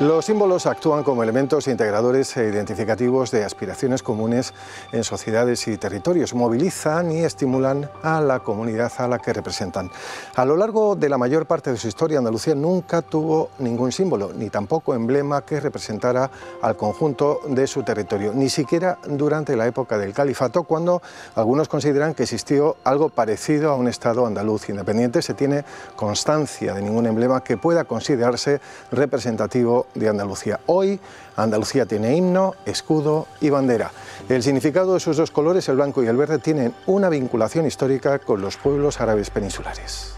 Los símbolos actúan como elementos integradores e identificativos de aspiraciones comunes en sociedades y territorios, movilizan y estimulan a la comunidad a la que representan. A lo largo de la mayor parte de su historia, Andalucía nunca tuvo ningún símbolo, ni tampoco emblema que representara al conjunto de su territorio, ni siquiera durante la época del califato, cuando algunos consideran que existió algo parecido a un Estado andaluz independiente, se tiene constancia de ningún emblema que pueda considerarse representativo de Andalucía. Hoy Andalucía tiene himno, escudo y bandera. El significado de sus dos colores, el blanco y el verde, tienen una vinculación histórica con los pueblos árabes peninsulares.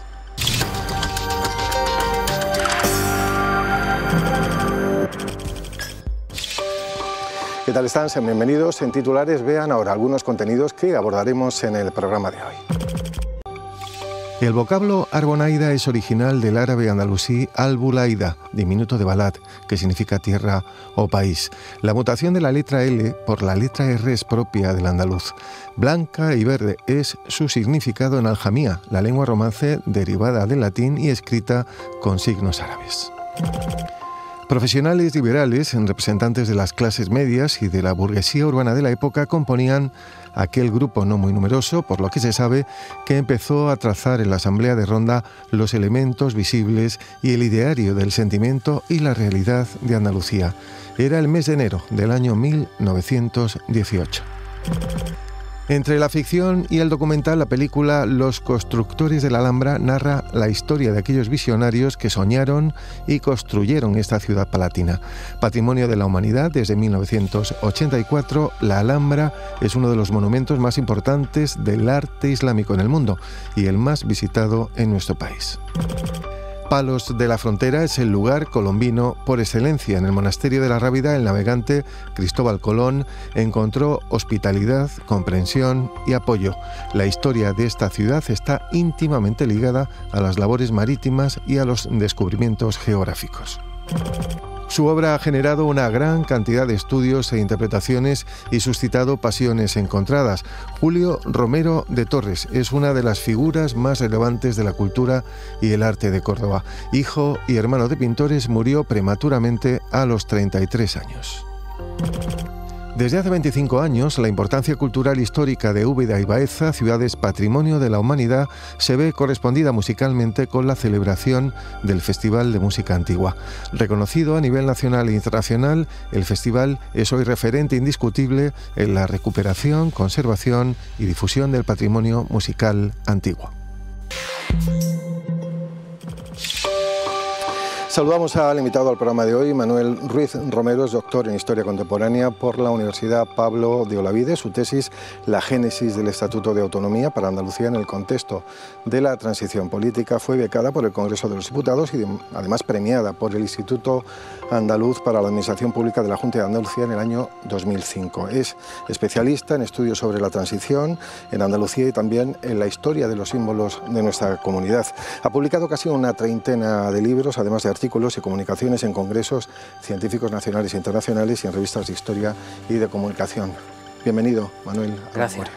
¿Qué tal están? Sean bienvenidos. En titulares vean ahora algunos contenidos que abordaremos en el programa de hoy. El vocablo Arbonaida es original del árabe andalusí albulaida, diminuto de Balat, que significa tierra o país. La mutación de la letra L por la letra R es propia del andaluz. Blanca y verde es su significado en aljamía, la lengua romance derivada del latín y escrita con signos árabes. Profesionales liberales, representantes de las clases medias y de la burguesía urbana de la época componían aquel grupo no muy numeroso, por lo que se sabe, que empezó a trazar en la Asamblea de Ronda los elementos visibles y el ideario del sentimiento y la realidad de Andalucía. Era el mes de enero del año 1918. Entre la ficción y el documental, la película Los Constructores de la Alhambra narra la historia de aquellos visionarios que soñaron y construyeron esta ciudad palatina. Patrimonio de la humanidad desde 1984, la Alhambra es uno de los monumentos más importantes del arte islámico en el mundo y el más visitado en nuestro país. Palos de la Frontera es el lugar colombino por excelencia. En el monasterio de la Rábida, el navegante Cristóbal Colón encontró hospitalidad, comprensión y apoyo. La historia de esta ciudad está íntimamente ligada a las labores marítimas y a los descubrimientos geográficos. Su obra ha generado una gran cantidad de estudios e interpretaciones y suscitado pasiones encontradas. Julio Romero de Torres es una de las figuras más relevantes de la cultura y el arte de Córdoba. Hijo y hermano de pintores, murió prematuramente a los 33 años. Desde hace 25 años, la importancia cultural histórica de Úbeda y Baeza, ciudades patrimonio de la humanidad, se ve correspondida musicalmente con la celebración del Festival de Música Antigua. Reconocido a nivel nacional e internacional, el festival es hoy referente indiscutible en la recuperación, conservación y difusión del patrimonio musical antiguo. Saludamos al invitado al programa de hoy, Manuel Ruiz Romero, es doctor en Historia Contemporánea por la Universidad Pablo de Olavide. Su tesis, La génesis del Estatuto de Autonomía para Andalucía en el contexto de la transición política, fue becada por el Congreso de los Diputados y además premiada por el Instituto andaluz para la Administración Pública de la Junta de Andalucía en el año 2005. Es especialista en estudios sobre la transición en Andalucía y también en la historia de los símbolos de nuestra comunidad. Ha publicado casi una treintena de libros, además de artículos y comunicaciones en congresos científicos nacionales e internacionales y en revistas de historia y de comunicación. Bienvenido, Manuel. Gracias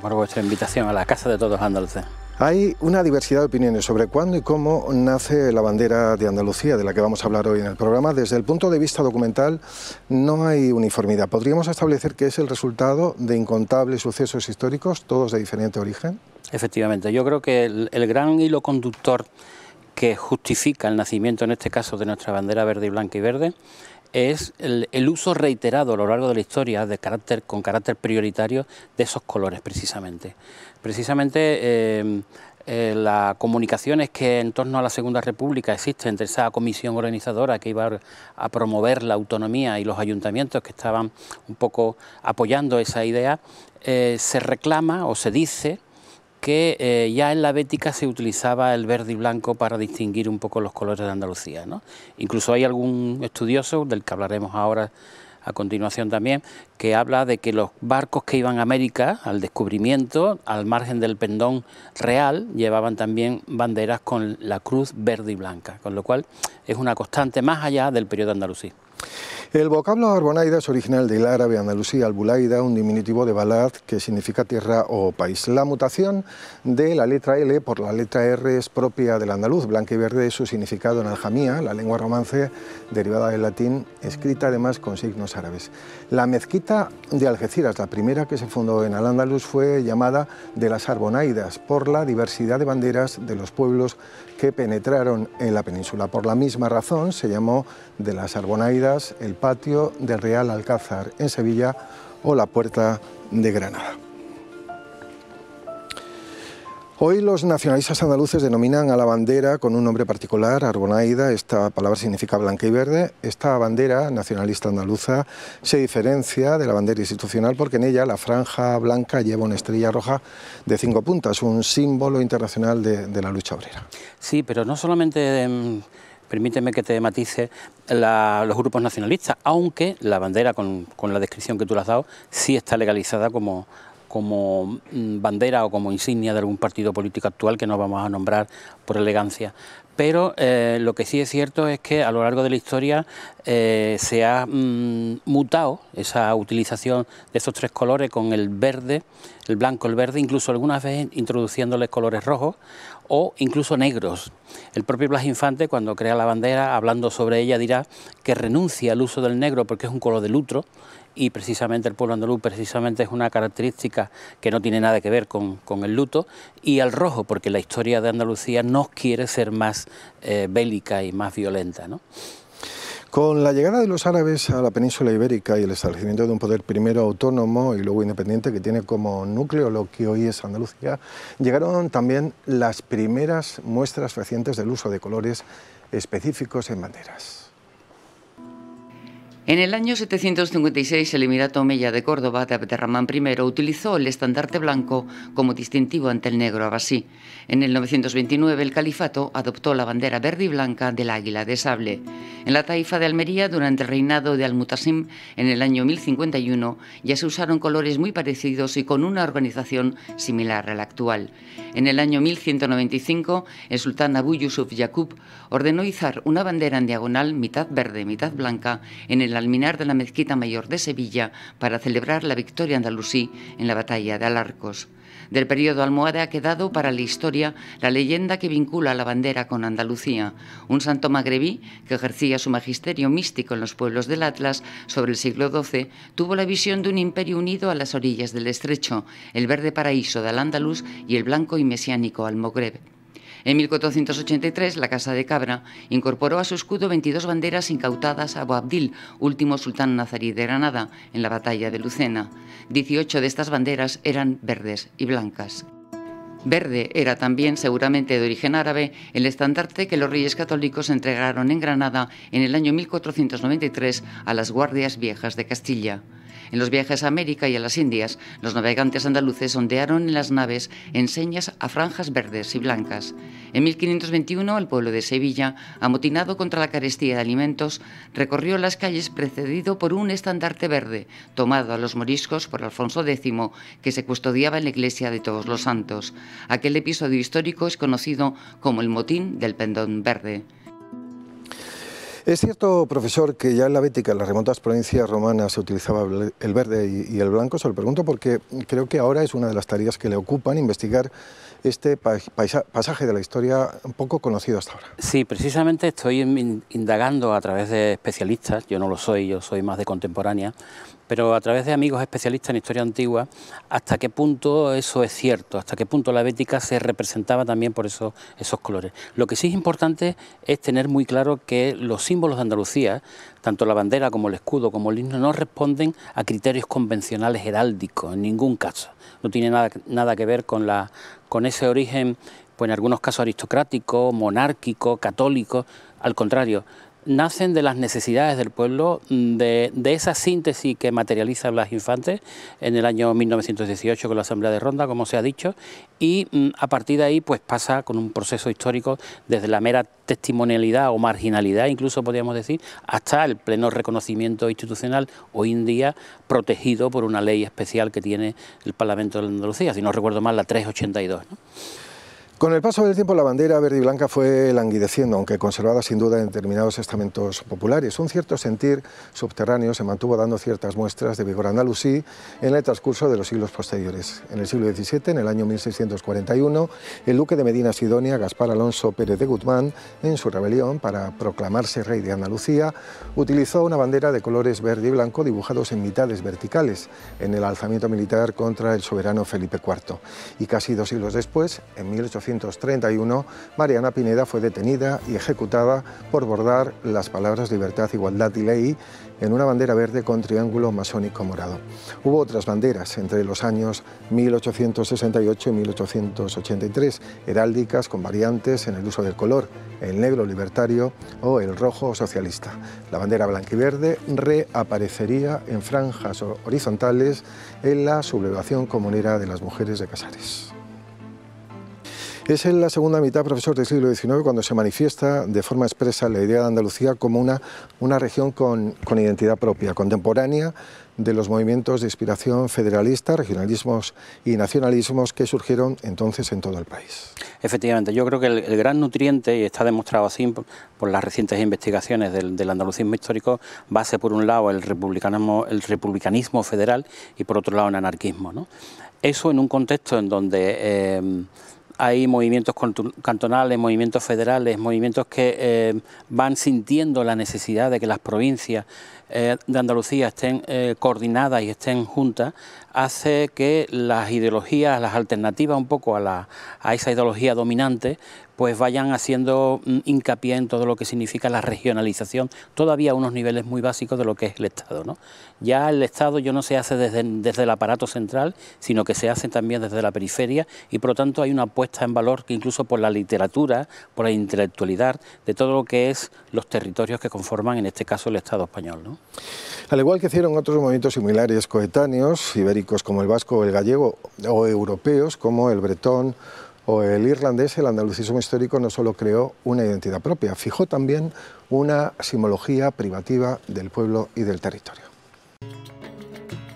por vuestra invitación a la Casa de Todos Andalucía. Hay una diversidad de opiniones sobre cuándo y cómo nace la bandera de Andalucía, de la que vamos a hablar hoy en el programa. Desde el punto de vista documental no hay uniformidad. ¿Podríamos establecer que es el resultado de incontables sucesos históricos, todos de diferente origen? Efectivamente, yo creo que el, gran hilo conductor que justifica el nacimiento, en este caso, de nuestra bandera verde y blanca y verde, es el, el, uso reiterado a lo largo de la historia de carácter, con carácter prioritario de esos colores precisamente. Precisamente em, eh, las comunicaciones que en torno a la Segunda República existen entre esa comisión organizadora que iba a promover la autonomía y los ayuntamientos que estaban un poco apoyando esa idea, eh, se reclama o se dice que eh, ya en la Bética se utilizaba el verde y blanco para distinguir un poco los colores de Andalucía. Incluso hay algún estudioso, del que hablaremos ahora, a continuación también, que habla de que los barcos que iban a América, al descubrimiento, al margen del pendón real, llevaban también banderas con la cruz verde y blanca, con lo cual es una constante más allá del periodo andalusí. El vocablo Arbonaida es original del árabe andalusí albulaida, un diminutivo de balad que significa tierra o país. La mutación de la letra L por la letra R es propia del andaluz. blanco y verde es su significado en aljamía, la lengua romance derivada del latín, escrita además con signos árabes. La mezquita de Algeciras, la primera que se fundó en al andalus fue llamada de las Arbonaidas por la diversidad de banderas de los pueblos que penetraron en la península. Por la misma razón se llamó de las Arbonaidas el patio del Real Alcázar en Sevilla o la puerta de Granada. Hoy los nacionalistas andaluces denominan a la bandera con un nombre particular, Arbonaida, esta palabra significa blanca y verde. Esta bandera nacionalista andaluza se diferencia de la bandera institucional porque en ella la franja blanca lleva una estrella roja de cinco puntas, un símbolo internacional de, la lucha obrera. Sí, pero no solamente... Em, permíteme que te matice los grupos nacionalistas, aunque la bandera, con, con, la descripción que tú le has dado, sí está legalizada como como mm, bandera o como insignia de algún partido político actual que no vamos a nombrar por elegancia. Pero eh, lo que sí es cierto es que a lo largo de la historia eh, se ha mm, mutado esa utilización de estos tres colores con el verde, el blanco, el verde, incluso algunas veces introduciéndoles colores rojos o incluso negros. El propio Blas Infante, cuando crea la bandera, hablando sobre ella, dirá que renuncia al uso del negro porque es un color de lutro y precisamente el pueblo andaluz precisamente es una característica que no tiene nada que ver con, el luto y al rojo porque la historia de Andalucía no quiere ser más eh, bélica y más violenta. Con la llegada de los árabes a la península ibérica y el establecimiento de un poder primero autónomo y luego independiente que tiene como núcleo lo que hoy es Andalucía, llegaron también las primeras muestras recientes del uso de colores específicos en banderas. En el año 756, el Emirato Omeya de Córdoba de Abderramán I utilizó el estandarte blanco como distintivo ante el negro abasí. En el 929, el califato adoptó la bandera verde y blanca del águila de sable. En la taifa de Almería, durante el reinado de Al-Mutasim, en el año 1051, ya se usaron colores muy parecidos y con una organización similar a la actual. En el año 1195, el sultán Abu Yusuf Yaqub ordenó izar una bandera en diagonal, mitad verde, mitad blanca, en el el alminar de la Mezquita Mayor de Sevilla para celebrar la victoria andalusí en la batalla de Alarcos. Del periodo almohade ha quedado para la historia la leyenda que vincula la bandera con Andalucía, un santo magrebí que ejercía su magisterio místico en los pueblos del Atlas sobre el siglo XII, tuvo la visión de un imperio unido a las orillas del estrecho, el verde paraíso del Andaluz y el blanco y mesiánico Almogreb... En 1483, la Casa de Cabra incorporó a su escudo 22 banderas incautadas a Boabdil, último sultán nazarí de Granada, en la batalla de Lucena. 18 de estas banderas eran verdes y blancas. Verde era también, seguramente de origen árabe, el estandarte que los reyes católicos entregaron en Granada en el año 1493 a las Guardias Viejas de Castilla. En los viajes a América y a las Indias, los navegantes andaluces ondearon en las naves enseñas a franjas verdes y blancas. En 1521, el pueblo de Sevilla, amotinado contra la carestía de alimentos, recorrió las calles precedido por un estandarte verde, tomado a los moriscos por Alfonso X, que se custodiaba en la iglesia de Todos los Santos. Aquel episodio histórico es conocido como el motín del pendón verde. Es cierto, profesor, que ya en la Bética, en las remotas provincias romanas, se utilizaba el verde y, el blanco. Se lo pregunto porque creo que ahora es una de las tareas que le ocupan investigar este pasaje de la historia poco conocido hasta ahora. Sí, precisamente estoy indagando a través de especialistas, yo no lo soy, yo soy más de contemporánea, pero a través de amigos especialistas en historia antigua, hasta qué punto eso es cierto, hasta qué punto la bética se representaba también por esos, esos colores. Lo que sí es importante es tener muy claro que los símbolos de Andalucía, tanto la bandera como el escudo, como el himno, no responden a criterios convencionales heráldicos, en ningún caso. No tiene nada, nada que ver con, la, con ese origen, pues en algunos casos aristocrático, monárquico, católico, al contrario nacen de las necesidades del pueblo, mm, de, esa síntesis que materializa las infantes, en el año 1918 con la Asamblea de Ronda, como se ha dicho, y mm, a partir de ahí pues pasa con un proceso histórico desde la mera testimonialidad o marginalidad, incluso podríamos decir, hasta el pleno reconocimiento institucional hoy en día protegido por una ley especial que tiene el Parlamento de Andalucía, si no recuerdo mal, la 382. Con el paso del tiempo la bandera verde y blanca fue languideciendo, aunque conservada sin duda en determinados estamentos populares. Un cierto sentir subterráneo se mantuvo dando ciertas muestras de vigor andalusí en el transcurso de los siglos posteriores. En el siglo XVII, en el año 1641, el duque de Medina Sidonia, Gaspar Alonso Pérez de Guzmán, en su rebelión para proclamarse rey de Andalucía, utilizó una bandera de colores verde y blanco dibujados en mitades verticales en el alzamiento militar contra el soberano Felipe IV. Y casi dos siglos después, en 18 1931, Mariana Pineda fue detenida y ejecutada por bordar las palabras libertad, igualdad y ley en una bandera verde con triángulo masónico morado. Hubo otras banderas entre los años 1868 y 1883, heráldicas con variantes en el uso del color, el negro libertario o el rojo socialista. La bandera blanca y verde reaparecería en franjas horizontales en la sublevación comunera de las mujeres de Casares. Es en la segunda mitad, profesor, del siglo XIX cuando se manifiesta de forma expresa la idea de Andalucía como una, una región con, identidad propia, contemporánea de los movimientos de inspiración federalista, regionalismos y nacionalismos que surgieron entonces en todo el país. Efectivamente, yo creo que el, gran nutriente, y está demostrado así por, las recientes investigaciones del, andalucismo histórico, ser, por un lado el republicanismo, el republicanismo federal y por otro lado el anarquismo. ¿no? Eso en un contexto en donde... Eh, hay movimientos cantonales, movimientos federales, movimientos que eh, van sintiendo la necesidad de que las provincias eh, de Andalucía estén eh, coordinadas y estén juntas, hace que las ideologías, las alternativas un poco a, la, a esa ideología dominante, pues vayan haciendo mm, hincapié en todo lo que significa la regionalización, todavía a unos niveles muy básicos de lo que es el Estado. ¿no? Ya el Estado yo no se hace desde, el aparato central, sino que se hace también desde la periferia y por lo tanto hay una apuesta en valor que incluso por la literatura, por la intelectualidad, de todo lo que es los territorios que conforman en este caso el Estado español. ¿no? Al igual que hicieron otros movimientos similares coetáneos, ibéricos como el vasco o el gallego, o europeos como el bretón, o el irlandés, el andalucismo histórico no solo creó una identidad propia, fijó también una simbología privativa del pueblo y del territorio.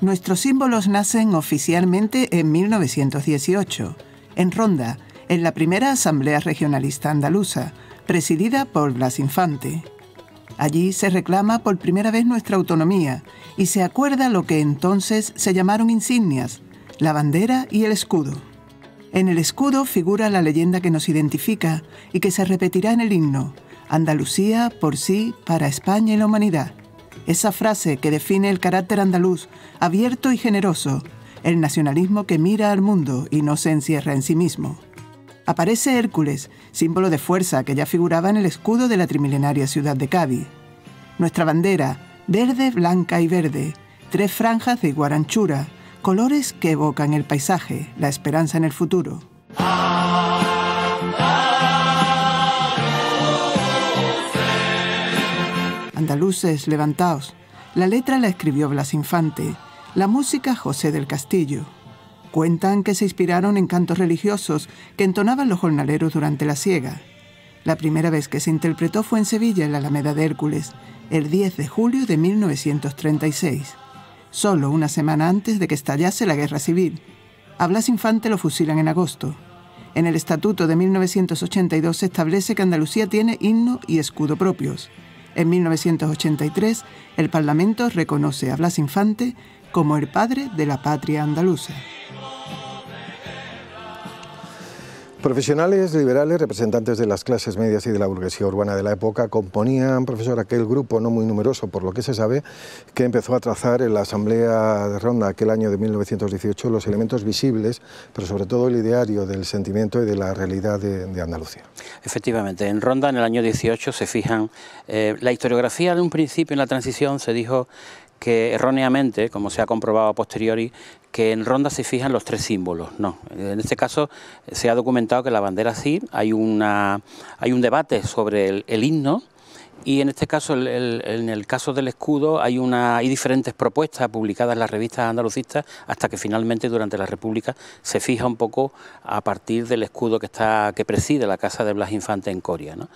Nuestros símbolos nacen oficialmente en 1918, en Ronda, en la primera Asamblea Regionalista Andaluza, presidida por Blas Infante. Allí se reclama por primera vez nuestra autonomía y se acuerda lo que entonces se llamaron insignias, la bandera y el escudo. En el escudo figura la leyenda que nos identifica y que se repetirá en el himno, Andalucía por sí, para España y la humanidad. Esa frase que define el carácter andaluz, abierto y generoso, el nacionalismo que mira al mundo y no se encierra en sí mismo. Aparece Hércules, símbolo de fuerza que ya figuraba en el escudo de la trimilenaria ciudad de Cádiz. Nuestra bandera, verde, blanca y verde, tres franjas de guaranchura colores que evocan el paisaje, la esperanza en el futuro. Andaluces, levantaos. La letra la escribió Blas Infante, la música José del Castillo. Cuentan que se inspiraron en cantos religiosos que entonaban los jornaleros durante la siega. La primera vez que se interpretó fue en Sevilla, en la Alameda de Hércules, el 10 de julio de 1936 solo una semana antes de que estallase la guerra civil. A Blas Infante lo fusilan en agosto. En el Estatuto de 1982 se establece que Andalucía tiene himno y escudo propios. En 1983, el Parlamento reconoce a Blas Infante como el padre de la patria andaluza. Profesionales liberales, representantes de las clases medias y de la burguesía urbana de la época, componían, profesor, aquel grupo no muy numeroso, por lo que se sabe, que empezó a trazar en la Asamblea de Ronda aquel año de 1918 los elementos visibles, pero sobre todo el ideario del sentimiento y de la realidad de, Andalucía. Efectivamente, en Ronda en el año 18 se fijan, eh, la historiografía de un principio en la transición se dijo que erróneamente, como se ha comprobado a posteriori, que en ronda se fijan los tres símbolos, no. En este caso se ha documentado que la bandera sí, hay, una, hay un debate sobre el, himno, y en este caso, el, en el caso del escudo, hay, una, hay diferentes propuestas publicadas en las revistas andalucistas hasta que finalmente durante la República se fija un poco a partir del escudo que, está, que preside la Casa de Blas Infante en Coria. ¿no?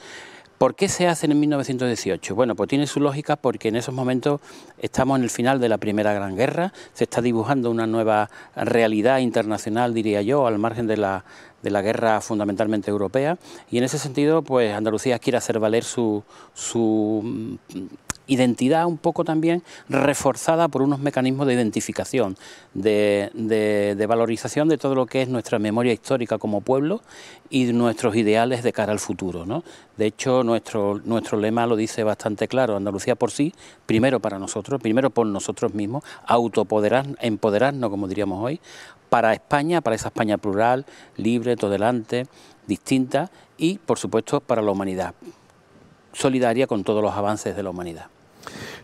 ¿Por qué se hacen en 1918? Bueno, pues tiene su lógica porque en esos momentos estamos en el final de la Primera Gran Guerra, se está dibujando una nueva realidad internacional, diría yo, al margen de la, de la guerra fundamentalmente europea y en ese sentido pues Andalucía quiere hacer valer su, su identidad un poco también reforzada por unos mecanismos de identificación, de, valorización de todo lo que es nuestra memoria histórica como pueblo y nuestros ideales de cara al futuro. De hecho, nuestro, nuestro lema lo dice bastante claro, Andalucía por sí, primero para nosotros, primero por nosotros mismos, autopoderar, empoderarnos, como diríamos hoy, para España, para esa España plural, libre, tolerante, distinta y, por supuesto, para la humanidad solidaria con todos los avances de la humanidad.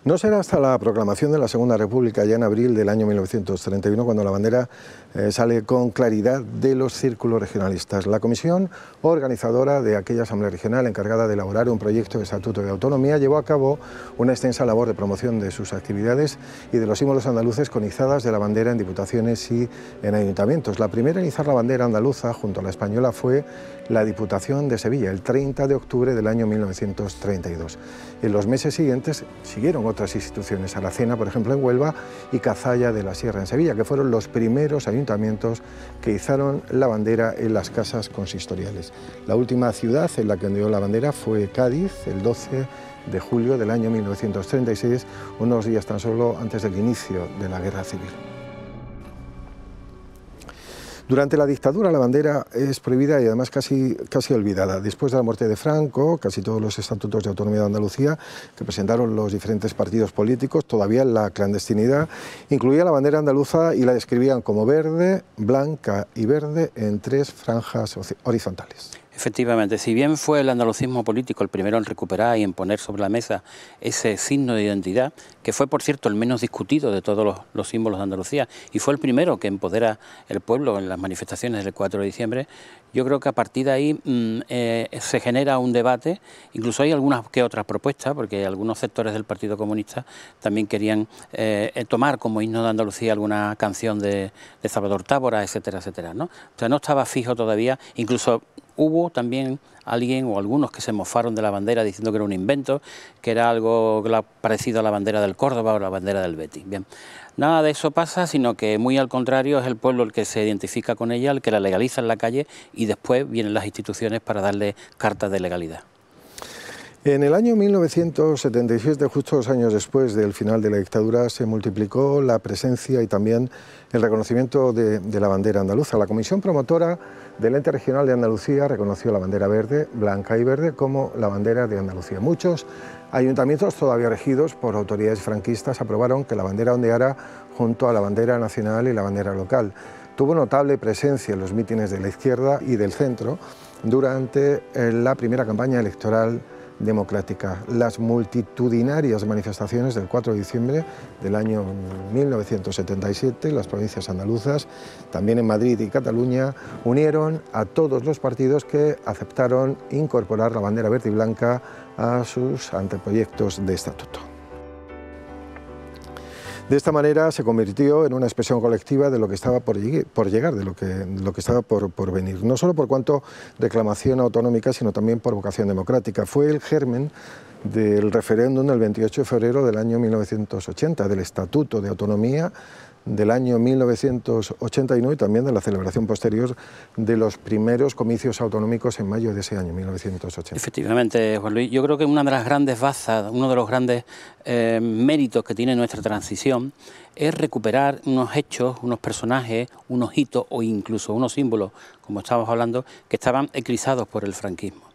No será hasta la proclamación de la Segunda República, ya en abril del año 1931, cuando la bandera eh, sale con claridad de los círculos regionalistas. La comisión organizadora de aquella Asamblea Regional, encargada de elaborar un proyecto de Estatuto de Autonomía, llevó a cabo una extensa labor de promoción de sus actividades y de los símbolos andaluces con izadas de la bandera en diputaciones y en ayuntamientos. La primera en izar la bandera andaluza junto a la española fue la Diputación de Sevilla el 30 de octubre del año 1932. En los meses siguientes siguieron otras instituciones, Alacena, por ejemplo, en Huelva, y Cazalla de la Sierra, en Sevilla, que fueron los primeros ayuntamientos que izaron la bandera en las casas consistoriales. La última ciudad en la que ondeó la bandera fue Cádiz, el 12 de julio del año 1936, unos días tan solo antes del inicio de la Guerra Civil. Durante la dictadura la bandera es prohibida y además casi, olvidada. Después de la muerte de Franco, casi todos los estatutos de autonomía de Andalucía que presentaron los diferentes partidos políticos, todavía en la clandestinidad, incluía la bandera andaluza y la describían como verde, blanca y verde en tres franjas horizontales. Efectivamente, si bien fue el andalucismo político el primero en recuperar y en poner sobre la mesa ese signo de identidad, que fue por cierto el menos discutido de todos los, símbolos de Andalucía y fue el primero que empodera el pueblo en las manifestaciones del 4 de diciembre, yo creo que a partir de ahí mm, eh, se genera un debate, incluso hay algunas que otras propuestas, porque algunos sectores del Partido Comunista también querían eh, eh, tomar como himno de Andalucía alguna canción de, Salvador Tábora, etcétera, etcétera. ¿no? O sea, no estaba fijo todavía, incluso Hubo también alguien o algunos que se mofaron de la bandera diciendo que era un invento, que era algo parecido a la bandera del Córdoba o la bandera del Betis. Bien, nada de eso pasa, sino que muy al contrario es el pueblo el que se identifica con ella, el que la legaliza en la calle y después vienen las instituciones para darle cartas de legalidad. En el año 1977, justo dos años después del final de la dictadura, se multiplicó la presencia y también el reconocimiento de, de la bandera andaluza. La comisión promotora del ente regional de Andalucía reconoció la bandera verde, blanca y verde como la bandera de Andalucía. Muchos ayuntamientos todavía regidos por autoridades franquistas aprobaron que la bandera ondeara junto a la bandera nacional y la bandera local. Tuvo notable presencia en los mítines de la izquierda y del centro durante eh, la primera campaña electoral democrática. Las multitudinarias manifestaciones del 4 de diciembre del año 1977, las provincias andaluzas, también en Madrid y Cataluña, unieron a todos los partidos que aceptaron incorporar la bandera verde y blanca a sus anteproyectos de estatuto. De esta manera se convirtió en una expresión colectiva de lo que estaba por, llegar, de lo que, lo que estaba por, venir, no solo por cuanto reclamación autonómica, sino también por vocación democrática. Fue el germen del referéndum del 28 de febrero del año 1980, del Estatuto de Autonomía del año 1989 y también de la celebración posterior de los primeros comicios autonómicos en mayo de ese año 1980. Efectivamente, Juan Luis, yo creo que una de las grandes bazas, uno de los grandes eh, méritos que tiene nuestra transición es recuperar unos hechos, unos personajes, unos hitos o incluso unos símbolos, como estábamos hablando, que estaban eclipsados por el franquismo.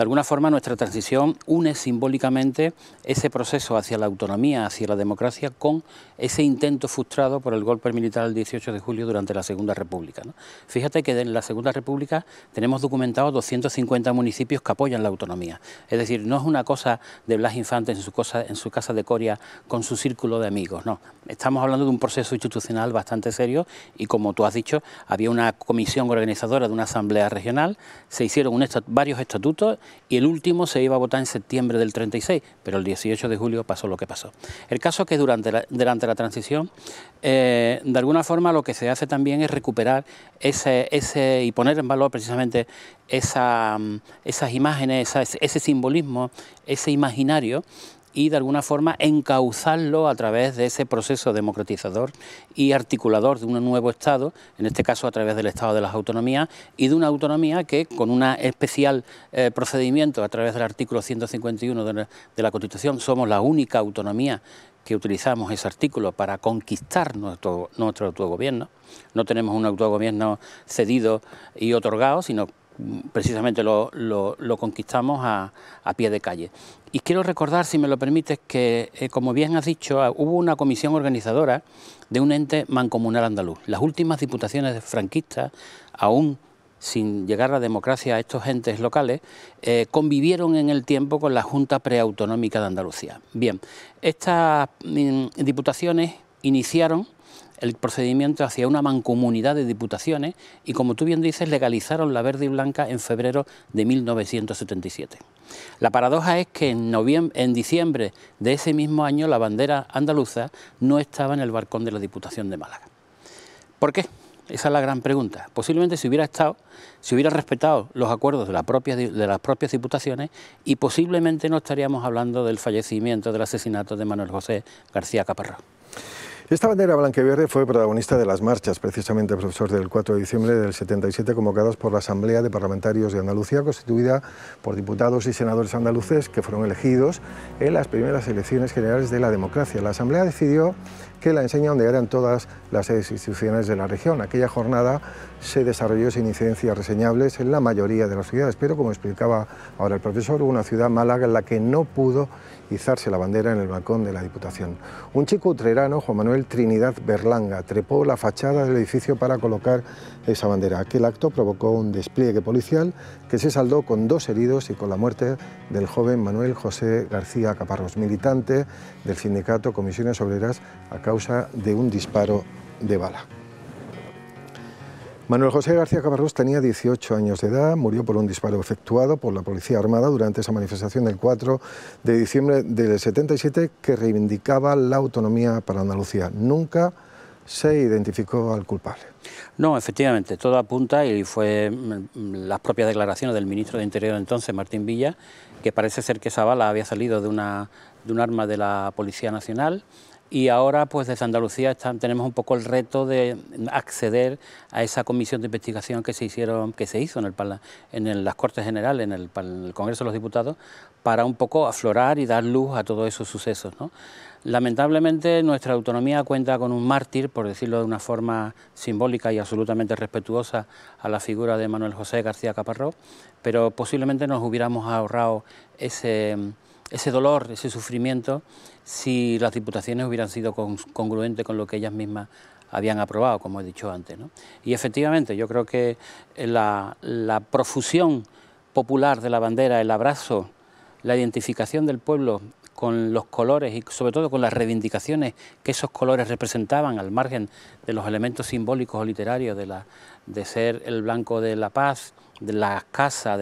De alguna forma nuestra transición une simbólicamente ese proceso hacia la autonomía, hacia la democracia, con ese intento frustrado por el golpe militar el 18 de julio durante la Segunda República. Fíjate que en la Segunda República tenemos documentados 250 municipios que apoyan la autonomía. Es decir, no es una cosa de Blas Infante en su, en su casa de Coria con su círculo de amigos, no. Estamos hablando de un proceso institucional bastante serio y como tú has dicho, había una comisión organizadora de una asamblea regional, se hicieron varios estatutos y el último se iba a votar en septiembre del 36, pero el 18 de julio pasó lo que pasó. El caso es que durante la, la transición, eh, de alguna forma lo que se hace también es recuperar ese, ese y poner en valor precisamente esa, mm, esas imágenes, ese simbolismo, ese imaginario y de alguna forma encauzarlo a través de ese proceso democratizador y articulador de un nuevo Estado, en este caso a través del Estado de las Autonomías y de una autonomía que con un especial eh, procedimiento a través del artículo 151 de la, Constitución somos la única autonomía que utilizamos ese artículo para conquistar nuestro, nuestro autogobierno. No tenemos un autogobierno cedido y otorgado, sino precisamente lo, conquistamos a, pie de calle. Y quiero recordar, si me lo permites, que, eh, como bien has dicho, ah, hubo una comisión organizadora de un ente mancomunal andaluz. Las últimas diputaciones franquistas, aún sin llegar la democracia a estos entes locales, eh, convivieron en el tiempo con la Junta Preautonómica de Andalucía. Bien, estas mm, diputaciones iniciaron el procedimiento hacia una mancomunidad de diputaciones y, como tú bien dices, legalizaron la verde y blanca en febrero de 1977. La paradoja es que en, en diciembre de ese mismo año la bandera andaluza no estaba en el barcón de la Diputación de Málaga. ¿Por qué? Esa es la gran pregunta. Posiblemente si hubiera estado, si hubiera respetado los acuerdos de, de las propias diputaciones y posiblemente no estaríamos hablando del fallecimiento, del asesinato de Manuel José García Caparrós. Esta bandera blanca verde fue protagonista de las marchas, precisamente, profesor, del 4 de diciembre del 77, convocadas por la Asamblea de Parlamentarios de Andalucía, constituida por diputados y senadores andaluces que fueron elegidos en las primeras elecciones generales de la democracia. La Asamblea decidió que la enseña ondearan todas las instituciones de la región. Aquella jornada se desarrolló sin incidencias reseñables en la mayoría de las ciudades, pero como explicaba ahora el profesor, una ciudad, Málaga, en la que no pudo izarse la bandera en el balcón de la Diputación. Un chico utrerano, Juan Manuel Trinidad Berlanga, trepó la fachada del edificio para colocar esa bandera. Aquel acto provocó un despliegue policial que se saldó con dos heridos y con la muerte del joven Manuel José García Caparros, militante del sindicato Comisiones Obreras, a causa de un disparo de bala. Manuel José García Cabarrós tenía 18 años de edad, murió por un disparo efectuado por la Policía Armada durante esa manifestación del 4 de diciembre del 77 que reivindicaba la autonomía para Andalucía. Nunca se identificó al culpable. No, efectivamente, todo apunta y fue mm, mm, las propias declaraciones del ministro de Interior entonces, Martín Villa, que parece ser que esa bala había salido de, una, de un arma de la Policía Nacional y ahora pues desde Andalucía tenemos un poco el reto de acceder a esa comisión de investigación que se hicieron que se hizo en el en las Cortes Generales en el, Congreso de los Diputados para un poco aflorar y dar luz a todos esos sucesos lamentablemente nuestra autonomía cuenta con un mártir por decirlo de una forma simbólica y absolutamente respetuosa a la figura de Manuel José García Caparró... pero posiblemente nos hubiéramos ahorrado ese ese dolor, ese sufrimiento, si las diputaciones hubieran sido congruentes con lo que ellas mismas habían aprobado, como he dicho antes. Y efectivamente, yo creo que la, profusión popular de la bandera, el abrazo, la identificación del pueblo con los colores y sobre todo con las reivindicaciones que esos colores representaban al margen de los elementos simbólicos o literarios de, la, de ser el blanco de la paz, de la casa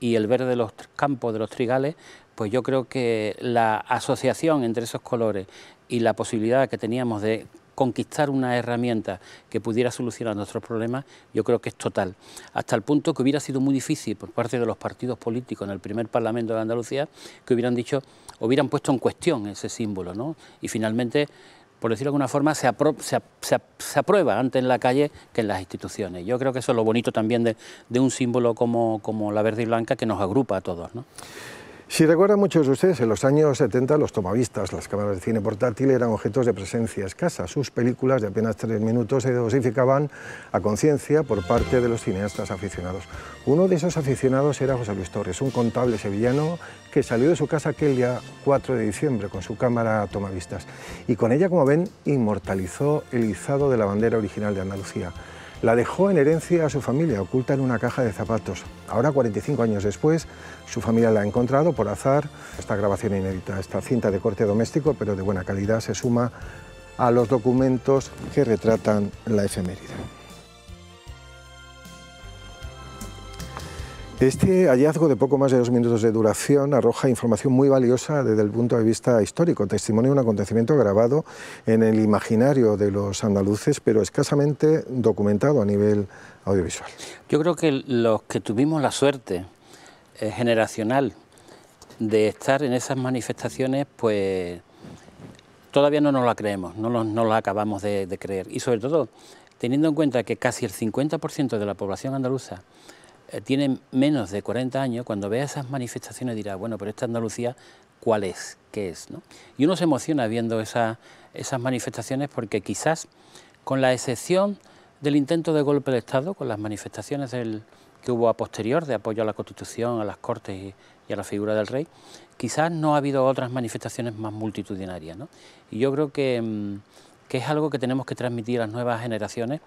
y el verde de los campos, de los trigales, pues yo creo que la asociación entre esos colores y la posibilidad que teníamos de conquistar una herramienta que pudiera solucionar nuestros problemas, yo creo que es total. Hasta el punto que hubiera sido muy difícil por parte de los partidos políticos en el primer Parlamento de Andalucía que hubieran dicho, hubieran puesto en cuestión ese símbolo, ¿no? Y finalmente, por decirlo de alguna forma, se, aprueba antes en la calle que en las instituciones. Yo creo que eso es lo bonito también de, de un símbolo como, como la verde y blanca que nos agrupa a todos, ¿no? Si recuerdan muchos de ustedes, en los años 70 los tomavistas, las cámaras de cine portátil, eran objetos de presencia escasa. Sus películas de apenas tres minutos se dosificaban a conciencia por parte de los cineastas aficionados. Uno de esos aficionados era José Luis Torres, un contable sevillano que salió de su casa aquel día 4 de diciembre con su cámara tomavistas y con ella, como ven, inmortalizó el izado de la bandera original de Andalucía. La dejó en herencia a su familia, oculta en una caja de zapatos. Ahora, 45 años después, su familia la ha encontrado por azar. Esta grabación inédita, esta cinta de corte doméstico, pero de buena calidad, se suma a los documentos que retratan la efemérida. Este hallazgo de poco más de dos minutos de duración arroja información muy valiosa desde el punto de vista histórico, testimonio de un acontecimiento grabado en el imaginario de los andaluces, pero escasamente documentado a nivel audiovisual. Yo creo que los que tuvimos la suerte eh, generacional de estar en esas manifestaciones, pues todavía no nos la creemos, no, la acabamos de creer. Y sobre todo, teniendo en cuenta que casi el 50% de la población andaluza eh, tiene menos de 40 años, cuando vea esas manifestaciones dirá, bueno, pero esta Andalucía, ¿cuál es? ¿Qué es? ¿no? Y uno se emociona viendo esas manifestaciones porque quizás, con la excepción del intento de golpe de Estado, con las manifestaciones que hubo a posterior de apoyo a la Constitución, a las Cortes y, a la figura del rey, quizás no ha habido otras manifestaciones más multitudinarias. ¿no? Y yo creo que, mm, que es algo que tenemos que transmitir a las nuevas generaciones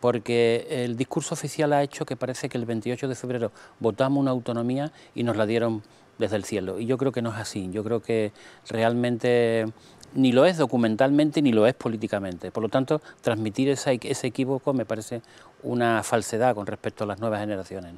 porque el discurso oficial ha hecho que parece que el 28 de febrero votamos una autonomía y nos la dieron desde el cielo. Y yo creo que no es así, yo creo que realmente ni lo es documentalmente ni lo es políticamente. Por lo tanto, transmitir ese, ese equívoco me parece una falsedad con respecto a las nuevas generaciones.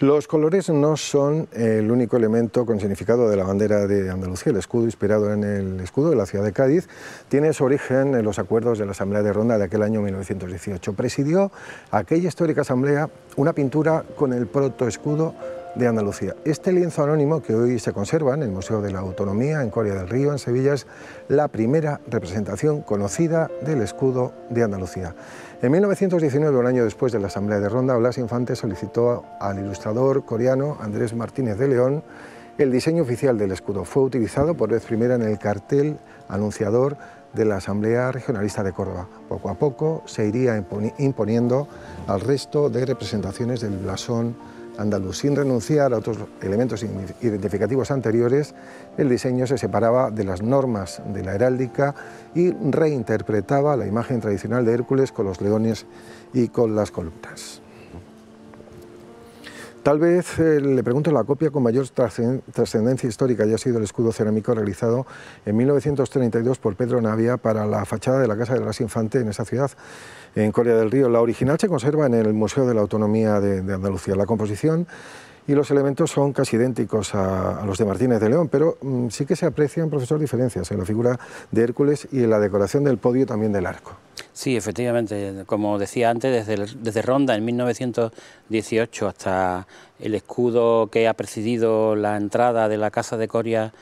Los colores no son el único elemento con significado de la bandera de Andalucía. El escudo, inspirado en el escudo de la ciudad de Cádiz, tiene su origen en los acuerdos de la Asamblea de Ronda de aquel año 1918. Presidió aquella histórica asamblea una pintura con el protoescudo de Andalucía. Este lienzo anónimo que hoy se conserva en el Museo de la Autonomía en Coria del Río, en Sevilla, es la primera representación conocida del escudo de Andalucía. En 1919, un año después de la Asamblea de Ronda, Blas Infante solicitó al ilustrador coreano Andrés Martínez de León el diseño oficial del escudo. Fue utilizado por vez primera en el cartel anunciador de la Asamblea Regionalista de Córdoba. Poco a poco se iría imponiendo al resto de representaciones del blasón andaluz. Sin renunciar a otros elementos identificativos anteriores, el diseño se separaba de las normas de la heráldica y reinterpretaba la imagen tradicional de Hércules con los leones y con las columnas. Tal vez eh, le pregunto la copia con mayor trascendencia histórica ha sido el escudo cerámico realizado en 1932 por Pedro Navia para la fachada de la Casa de las Infantes en esa ciudad, en Corea del Río. La original se conserva en el Museo de la Autonomía de, Andalucía. La composición y los elementos son casi idénticos a, los de Martínez de León, pero mm, sí que se aprecian, profesor, diferencias en la figura de Hércules y en la decoración del podio también del arco. Sí, efectivamente. Como decía antes, desde, Ronda en 1918 hasta el escudo que ha presidido la entrada de la Casa de Coria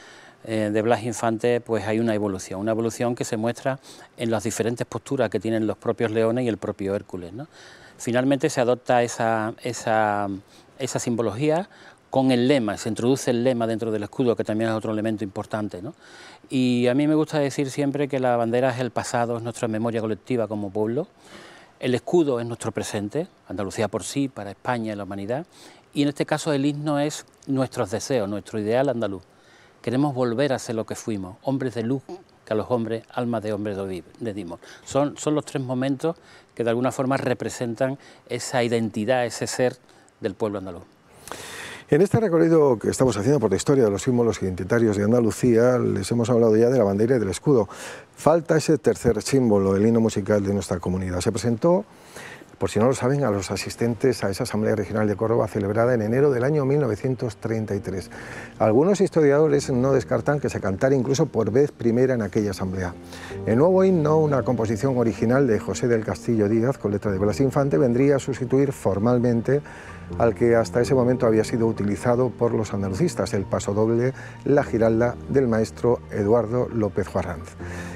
eh, de Blas Infante, pues hay una evolución, una evolución que se muestra en las diferentes posturas que tienen los propios leones y el propio Hércules. Finalmente se adopta esa, esa simbología con el lema, se introduce el lema dentro del escudo, que también es otro elemento importante. ¿no? Y a mí me gusta decir siempre que la bandera es el pasado, es nuestra memoria colectiva como pueblo, el escudo es nuestro presente, Andalucía por sí, para España y la humanidad, y en este caso el himno es nuestros deseos, nuestro ideal andaluz. Queremos volver a ser lo que fuimos, hombres de luz que a los hombres, almas de hombres le dimos. Son, son los tres momentos que de alguna forma representan esa identidad, ese ser del pueblo andaluz. En este recorrido que estamos haciendo por la historia de los símbolos identitarios de Andalucía, les hemos hablado ya de la bandera y del escudo. Falta ese tercer símbolo, el himno musical de nuestra comunidad. Se presentó, por si no lo saben, a los asistentes a esa Asamblea Regional de Córdoba celebrada en enero del año 1933. Algunos historiadores no descartan que se cantara incluso por vez primera en aquella asamblea. El nuevo himno, una composición original de José del Castillo Díaz con letra de Blas Infante, vendría a sustituir formalmente al que hasta ese momento había sido utilizado por los andalucistas, el paso doble La Giralda del maestro Eduardo López Juarranz.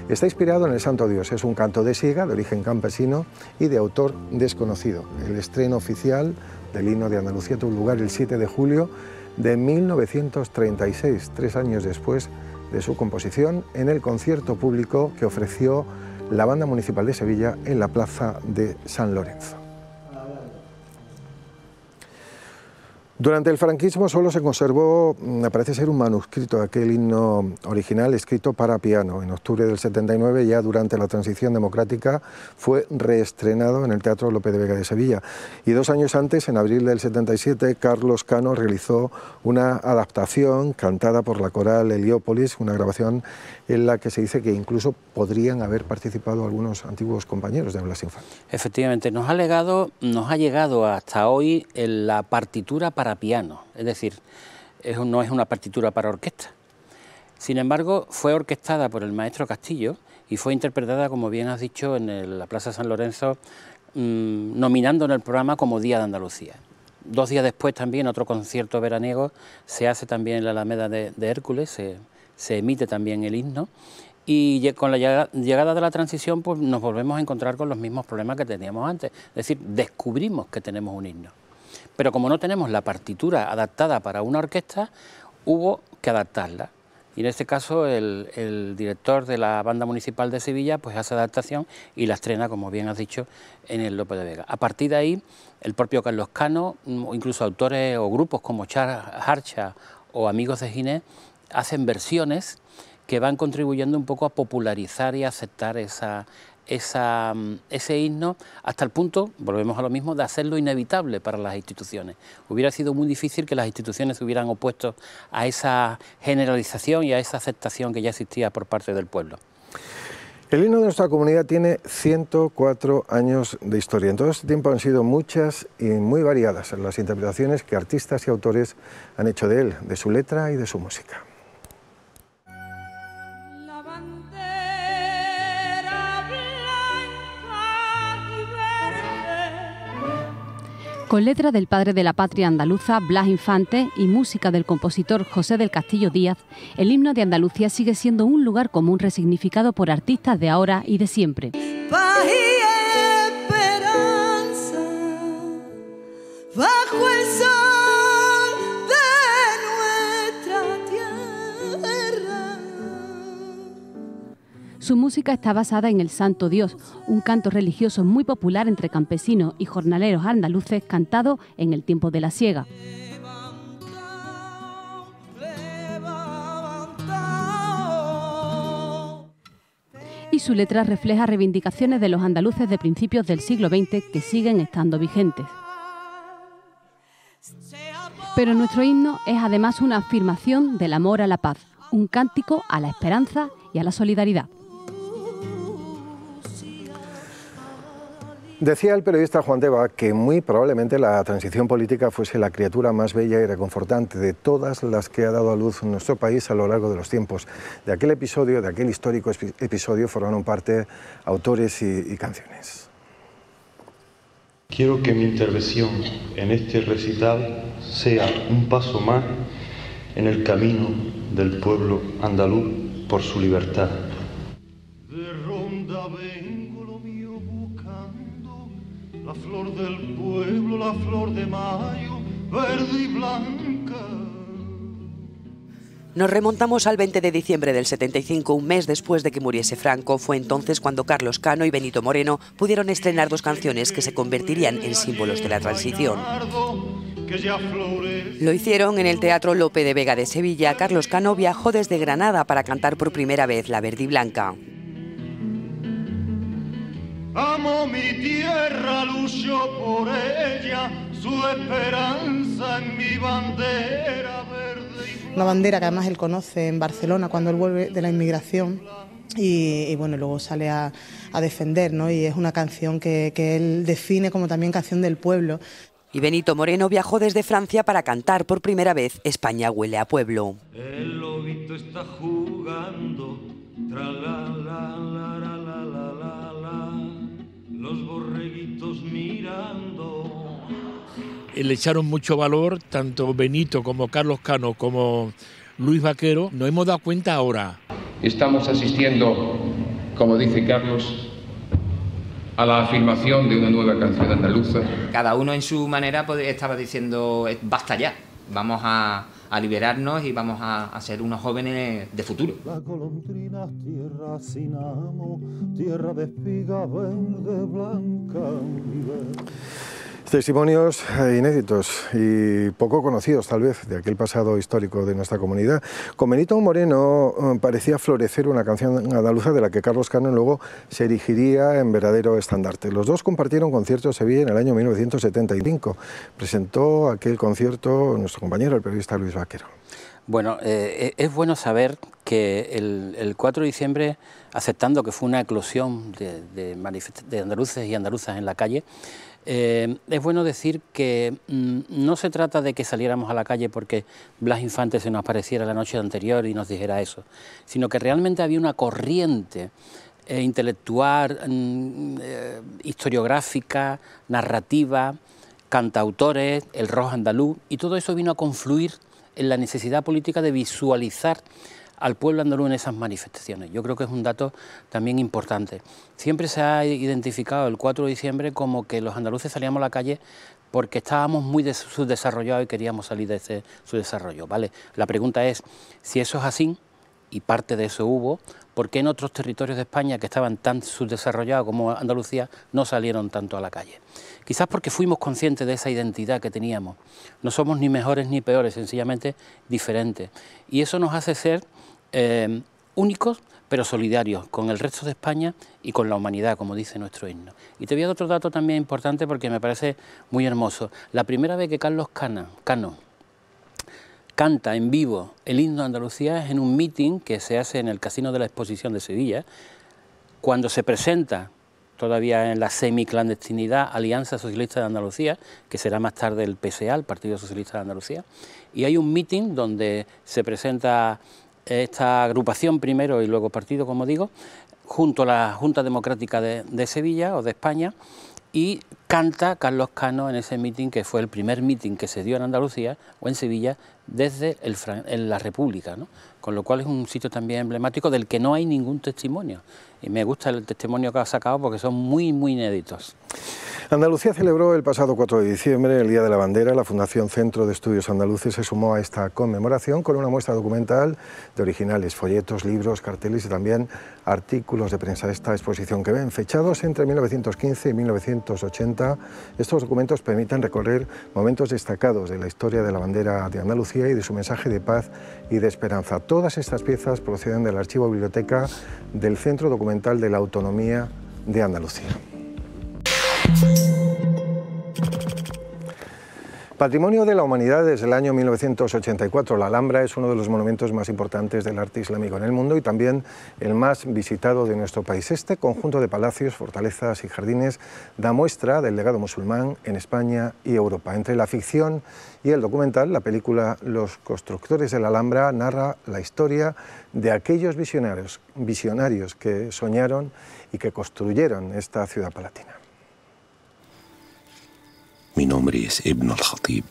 Está inspirado en el Santo Dios, es un canto de siega de origen campesino y de autor desconocido. El estreno oficial del himno de Andalucía tuvo lugar el 7 de julio de 1936, tres años después de su composición, en el concierto público que ofreció la Banda Municipal de Sevilla en la Plaza de San Lorenzo. Durante el franquismo solo se conservó, mm, parece ser un manuscrito, aquel himno original escrito para piano. En octubre del 79, ya durante la transición democrática, fue reestrenado en el Teatro López de Vega de Sevilla. Y dos años antes, en abril del 77, Carlos Cano realizó una adaptación cantada por la coral Heliópolis, una grabación en la que se dice que incluso podrían haber participado algunos antiguos compañeros de Blas Infante. Efectivamente, nos ha, legado, llegado hasta hoy la partitura para piano, es decir, no es una partitura para orquesta. Sin embargo, fue orquestada por el maestro Castillo y fue interpretada, como bien has dicho, en la Plaza San Lorenzo, mm, nominando en el programa como Día de Andalucía. Dos días después también otro concierto veraniego se hace también en la Alameda de, Hércules, se, emite también el himno y con la llegada, llegada de la transición pues, nos volvemos a encontrar con los mismos problemas que teníamos antes, es decir, descubrimos que tenemos un himno. Pero como no tenemos la partitura adaptada para una orquesta, hubo que adaptarla. Y en este caso el, director de la Banda Municipal de Sevilla pues hace adaptación y la estrena, como bien has dicho, en el López de Vega. A partir de ahí, el propio Carlos Cano, mm, incluso autores o grupos como Char Harcha o Amigos de Ginés, hacen versiones que van contribuyendo un poco a popularizar y aceptar esa, Mm, ese himno hasta el punto, volvemos a lo mismo, de hacerlo inevitable para las instituciones. Hubiera sido muy difícil que las instituciones se hubieran opuesto a esa generalización y a esa aceptación que ya existía por parte del pueblo. El himno de nuestra comunidad tiene 104 años de historia. En todo este tiempo han sido muchas y muy variadas las interpretaciones que artistas y autores han hecho de él, de su letra y de su música. con letra del padre de la patria andaluza Blas Infante y música del compositor José del Castillo Díaz, el himno de Andalucía sigue siendo un lugar común resignificado por artistas de ahora y de siempre. bajo Su música está basada en el Santo Dios, un canto religioso muy popular entre campesinos y jornaleros andaluces cantado en el tiempo de la siega. Y su letra refleja reivindicaciones de los andaluces de principios del siglo XX que siguen estando vigentes. Pero nuestro himno es además una afirmación del amor a la paz, un cántico a la esperanza y a la solidaridad. Decía el periodista Juan Deba que muy probablemente la transición política fuese la criatura más bella y reconfortante de todas las que ha dado a luz nuestro país a lo largo de los tiempos. De aquel episodio, de aquel histórico episodio, formaron parte autores y, canciones. Quiero que mi intervención en este recital sea un paso más en el camino del pueblo andaluz por su libertad. De ronda la flor del pueblo, la flor de mayo, verde y blanca. Nos remontamos al 20 de diciembre del 75, un mes después de que muriese Franco. Fue entonces cuando Carlos Cano y Benito Moreno pudieron estrenar dos canciones que se convertirían en símbolos de la transición. Lo hicieron en el Teatro Lope de Vega de Sevilla. Carlos Cano viajó desde Granada para cantar por primera vez La Verde y Blanca. Amo mi tierra, lucho por ella, su esperanza en mi bandera verde. Una bandera que además él conoce en Barcelona cuando él vuelve de la inmigración. Y, bueno, luego sale a, defender, ¿no? Y es una canción que, él define como también canción del pueblo. Y Benito Moreno viajó desde Francia para cantar por primera vez España huele a pueblo. El lobito está jugando, tra la la los borreguitos mirando. Le echaron mucho valor, tanto Benito como Carlos Cano como Luis Vaquero, No hemos dado cuenta ahora. Estamos asistiendo, como dice Carlos, a la afirmación de una nueva canción andaluza. Cada uno en su manera pues, estaba diciendo, eh, basta ya, vamos a, a liberarnos y vamos a, a, ser unos jóvenes de futuro. La colondrina tierra sin amo, tierra de espiga verde, blanca. Testimonios eh, inéditos y poco conocidos tal vez de aquel pasado histórico de nuestra comunidad. Con Benito Moreno eh, parecía florecer una canción andaluza de la que Carlos Cano luego se erigiría en verdadero estandarte. Los dos compartieron conciertos en Sevilla en el año 1975. Presentó aquel concierto nuestro compañero, el periodista Luis Vaquero. Bueno, eh, e-, es bueno saber que el, 4 de diciembre, aceptando que fue una eclosión de andaluces y andaluzas en la calle, eh, es bueno decir que mm, no se trata de que saliéramos a la calle porque Blas Infante se nos apareciera la noche anterior y nos dijera eso, sino que realmente había una corriente eh, intelectual, mm, eh, historiográfica, narrativa, cantautores, el rojo andaluz, y todo eso vino a confluir en la necesidad política de visualizar al pueblo andaluz en esas manifestaciones. Yo creo que es un dato también importante. Siempre se ha identificado el 4 de diciembre como que los andaluces salíamos a la calle porque estábamos muy subdesarrollados y queríamos salir de ese subdesarrollo, ¿vale? La pregunta es si eso es así y parte de eso hubo, ¿por qué en otros territorios de España que estaban tan subdesarrollados como Andalucía no salieron tanto a la calle? Quizás porque fuimos conscientes de esa identidad que teníamos. No somos ni mejores ni peores, sencillamente diferentes. Y eso nos hace ser Em, únicos, pero solidarios con el resto de España y con la humanidad, como dice nuestro himno. Y te voy a dar otro dato también importante porque me parece muy hermoso. La primera vez que Carlos Cana, Cano canta en vivo el himno de Andalucía es en un meeting que se hace en el Casino de la Exposición de Sevilla, cuando se presenta todavía en la semiclandestinidad Alianza Socialista de Andalucía, que será más tarde el PSA, el Partido Socialista de Andalucía, y hay un meeting donde se presenta esta agrupación primero y luego partido, como digo, junto a la Junta Democrática de, Sevilla o de España, y canta Carlos Cano en ese mitin que fue el primer mitin que se dio en Andalucía o en Sevilla desde el, la República. ¿no? con lo cual es un sitio también emblemático del que no hay ningún testimonio. Y me gusta el testimonio que ha sacado porque son muy, muy inéditos. Andalucía celebró el pasado 4 de diciembre el Día de la Bandera. La Fundación Centro de Estudios Andaluces se sumó a esta conmemoración con una muestra documental de originales, folletos, libros, carteles y también artículos de prensa. Esta exposición que ven, fechados entre 1915 y 1980, estos documentos permiten recorrer momentos destacados de la historia de la bandera de Andalucía y de su mensaje de paz y de esperanza. Todas estas piezas proceden del Archivo Biblioteca del Centro Documental de la Autonomía de Andalucía. Patrimonio de la Humanidad desde el año 1984, la Alhambra es uno de los monumentos más importantes del arte islámico en el mundo y también el más visitado de nuestro país. Este conjunto de palacios, fortalezas y jardines da muestra del legado musulmán en España y Europa. Entre la ficción y el documental, la película Los constructores de la Alhambra narra la historia de aquellos visionarios, visionarios que soñaron y que construyeron esta ciudad palatina. Mi nombre es Ibn al-Khatib.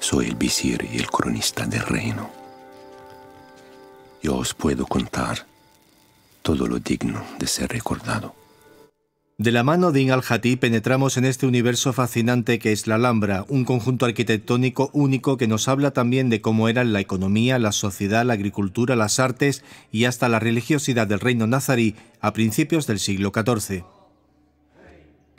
Soy el visir y el cronista del reino. Yo os puedo contar todo lo digno de ser recordado. De la mano de Ibn al penetramos en este universo fascinante que es la Alhambra, un conjunto arquitectónico único que nos habla también de cómo eran la economía, la sociedad, la agricultura, las artes y hasta la religiosidad del reino nazarí a principios del siglo XIV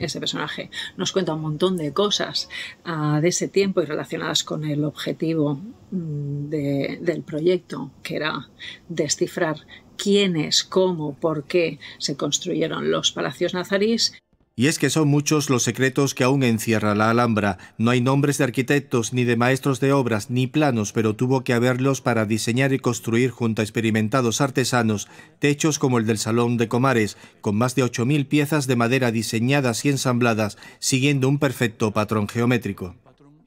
ese personaje. Nos cuenta un montón de cosas ah, de ese tiempo y relacionadas con el objetivo mm, del proyecto, que era descifrar quiénes, cómo, por qué se construyeron los palacios nazarís. Y es que son muchos los secretos que aún encierra la Alhambra. No hay nombres de arquitectos, ni de maestros de obras, ni planos, pero tuvo que haberlos para diseñar y construir junto a experimentados artesanos techos como el del Salón de Comares, con más de 8.000 piezas de madera diseñadas y ensambladas, siguiendo un perfecto patrón geométrico.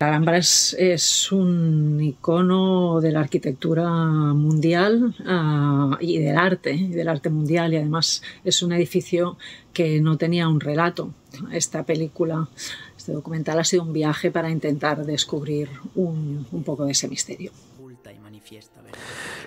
La Alhambra es, un icono de la arquitectura mundial ah, y del arte, y del arte mundial, y además es un edificio que no tenía un relato. Esta película, este documental ha sido un viaje para intentar descubrir un poco de ese misterio.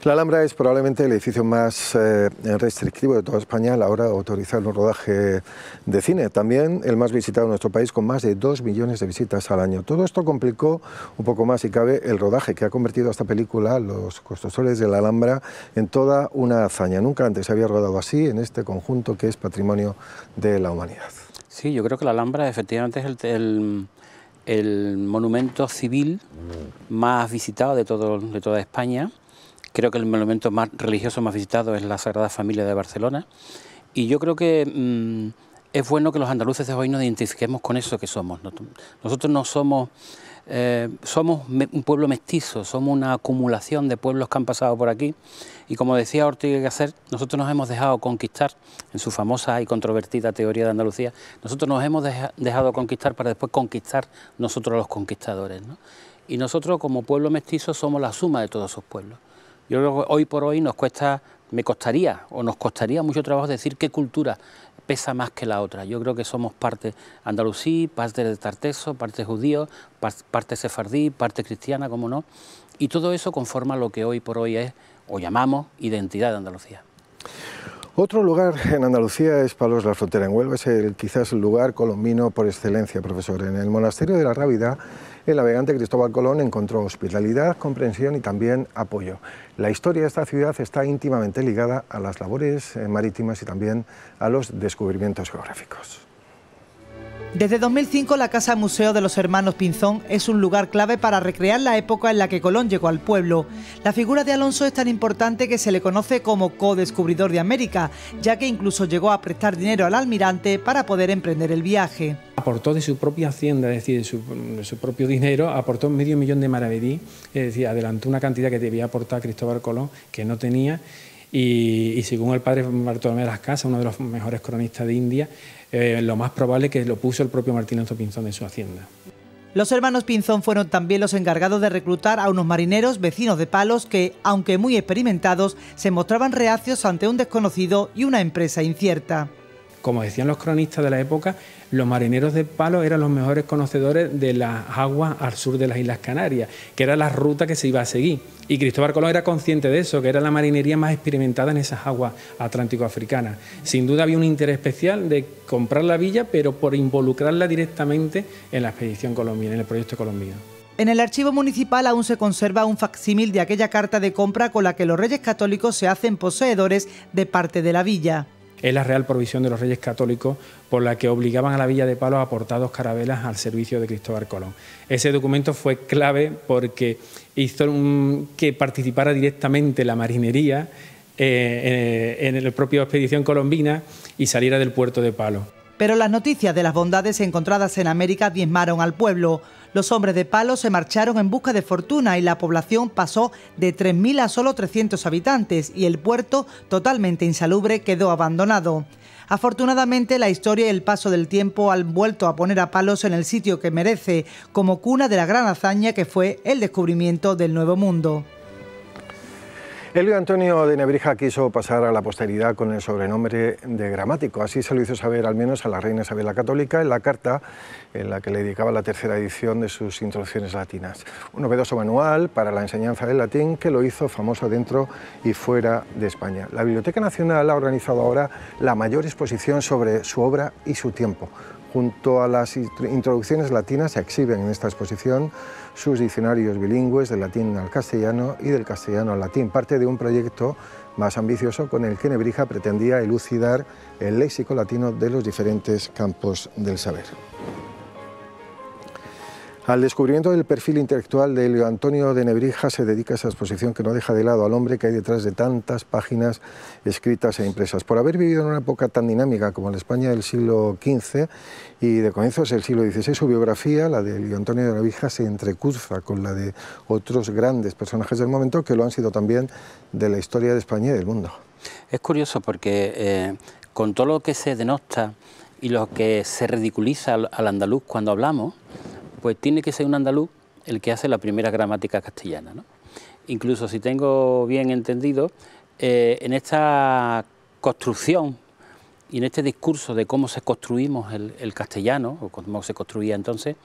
La Alhambra es probablemente el edificio más eh, restrictivo de toda España a la hora de autorizar un rodaje de cine. También el más visitado en nuestro país con más de dos millones de visitas al año. Todo esto complicó un poco más, y cabe, el rodaje que ha convertido a esta película, Los Constructores de la Alhambra, en toda una hazaña. Nunca antes se había rodado así en este conjunto que es patrimonio de la humanidad. Sí, yo creo que la Alhambra efectivamente es el, monumento civil más visitado de, todo, de toda España Creo que el monumento más religioso más visitado es la Sagrada Familia de Barcelona. Y yo creo que mm, es bueno que los andaluces de hoy nos identifiquemos con eso que somos. Nosotros no somos, eh, somos un pueblo mestizo, somos una acumulación de pueblos que han pasado por aquí. Y como decía Ortega Gasset, nosotros nos hemos dejado conquistar, en su famosa y controvertida teoría de Andalucía, nosotros nos hemos dejado conquistar para después conquistar nosotros los conquistadores. Y nosotros como pueblo mestizo somos la suma de todos esos pueblos. Yo creo que hoy por hoy nos cuesta, me costaría o nos costaría mucho trabajo decir qué cultura pesa más que la otra. Yo creo que somos parte andalusí, parte de tarteso, parte judío, parte sefardí, parte cristiana, como no, y todo eso conforma lo que hoy por hoy es o llamamos identidad de Andalucía. Otro lugar en Andalucía es Palos la Frontera, en Huelva, es el, quizás el lugar colombino por excelencia, profesor. En el monasterio de la Rábida, el navegante Cristóbal Colón encontró hospitalidad, comprensión y también apoyo. La historia de esta ciudad está íntimamente ligada a las labores eh, marítimas y también a los descubrimientos geográficos. Desde 2005 la Casa Museo de los Hermanos Pinzón es un lugar clave para recrear la época en la que Colón llegó al pueblo. La figura de Alonso es tan importante que se le conoce como co-descubridor de América, ya que incluso llegó a prestar dinero al almirante para poder emprender el viaje. Aportó de su propia hacienda, es decir, de su, propio dinero, aportó medio millón de maravedí, es decir, adelantó una cantidad que debía aportar Cristóbal Colón, que no tenía, y, y, según el padre Bartolomé de las Casas, uno de los mejores cronistas de India, eh, lo más probable es que lo puso el propio Martín Pinzón en su hacienda. Los hermanos Pinzón fueron también los encargados de reclutar a unos marineros vecinos de Palos que, aunque muy experimentados, se mostraban reacios ante un desconocido y una empresa incierta como decían los cronistas de la época, los marineros de Palo eran los mejores conocedores de las aguas al sur de las Islas Canarias, que era la ruta que se iba a seguir. Y Cristóbal Colón era consciente de eso, que era la marinería más experimentada en esas aguas atlántico-africanas. Sin duda había un interés especial de comprar la villa, pero por involucrarla directamente en la expedición colombiana, en el proyecto colombiano. En el archivo municipal aún se conserva un facsímil de aquella carta de compra con la que los reyes católicos se hacen poseedores de parte de la villa es la real provisión de los Reyes Católicos por la que obligaban a la Villa de Palo a aportar dos carabelas al servicio de Cristóbal Colón. Ese documento fue clave porque hizo que participara directamente la marinería eh, en, eh, en la propia expedición colombina y saliera del puerto de Palo. Pero las noticias de las bondades encontradas en América diezmaron al pueblo. Los hombres de palo se marcharon en busca de fortuna y la población pasó de 3.000 a solo 300 habitantes y el puerto, totalmente insalubre, quedó abandonado. Afortunadamente, la historia y el paso del tiempo han vuelto a poner a palos en el sitio que merece, como cuna de la gran hazaña que fue el descubrimiento del Nuevo Mundo. Elio Antonio de Nebrija quiso pasar a la posteridad con el sobrenombre de Gramático. Así se lo hizo saber al menos a la reina Isabel la Católica en la carta en la que le dedicaba la tercera edición de sus introducciones latinas. Un novedoso manual para la enseñanza del latín que lo hizo famoso dentro y fuera de España. La Biblioteca Nacional ha organizado ahora la mayor exposición sobre su obra y su tiempo. Junto a las introducciones latinas se exhiben en esta exposición sus diccionarios bilingües del latín al castellano y del castellano al latín, parte de un proyecto más ambicioso con el que Nebrija pretendía elucidar el léxico latino de los diferentes campos del saber. Al descubrimiento del perfil intelectual de Antonio de Nebrija se dedica esa exposición que no deja de lado al hombre que hay detrás de tantas páginas escritas e impresas. Por haber vivido en una época tan dinámica como la España del siglo XV y de comienzos del siglo XVI, su biografía, la de Antonio de Nebrija, se entrecruza con la de otros grandes personajes del momento que lo han sido también de la historia de España y del mundo. Es curioso porque eh, con todo lo que se denota... y lo que se ridiculiza al andaluz cuando hablamos, pues tiene que ser un andaluz el que hace la primera gramática castellana. Incluso si tengo bien entendido, eh, en esta construcción y en este discurso de cómo se construimos el, castellano, o cómo se construía entonces,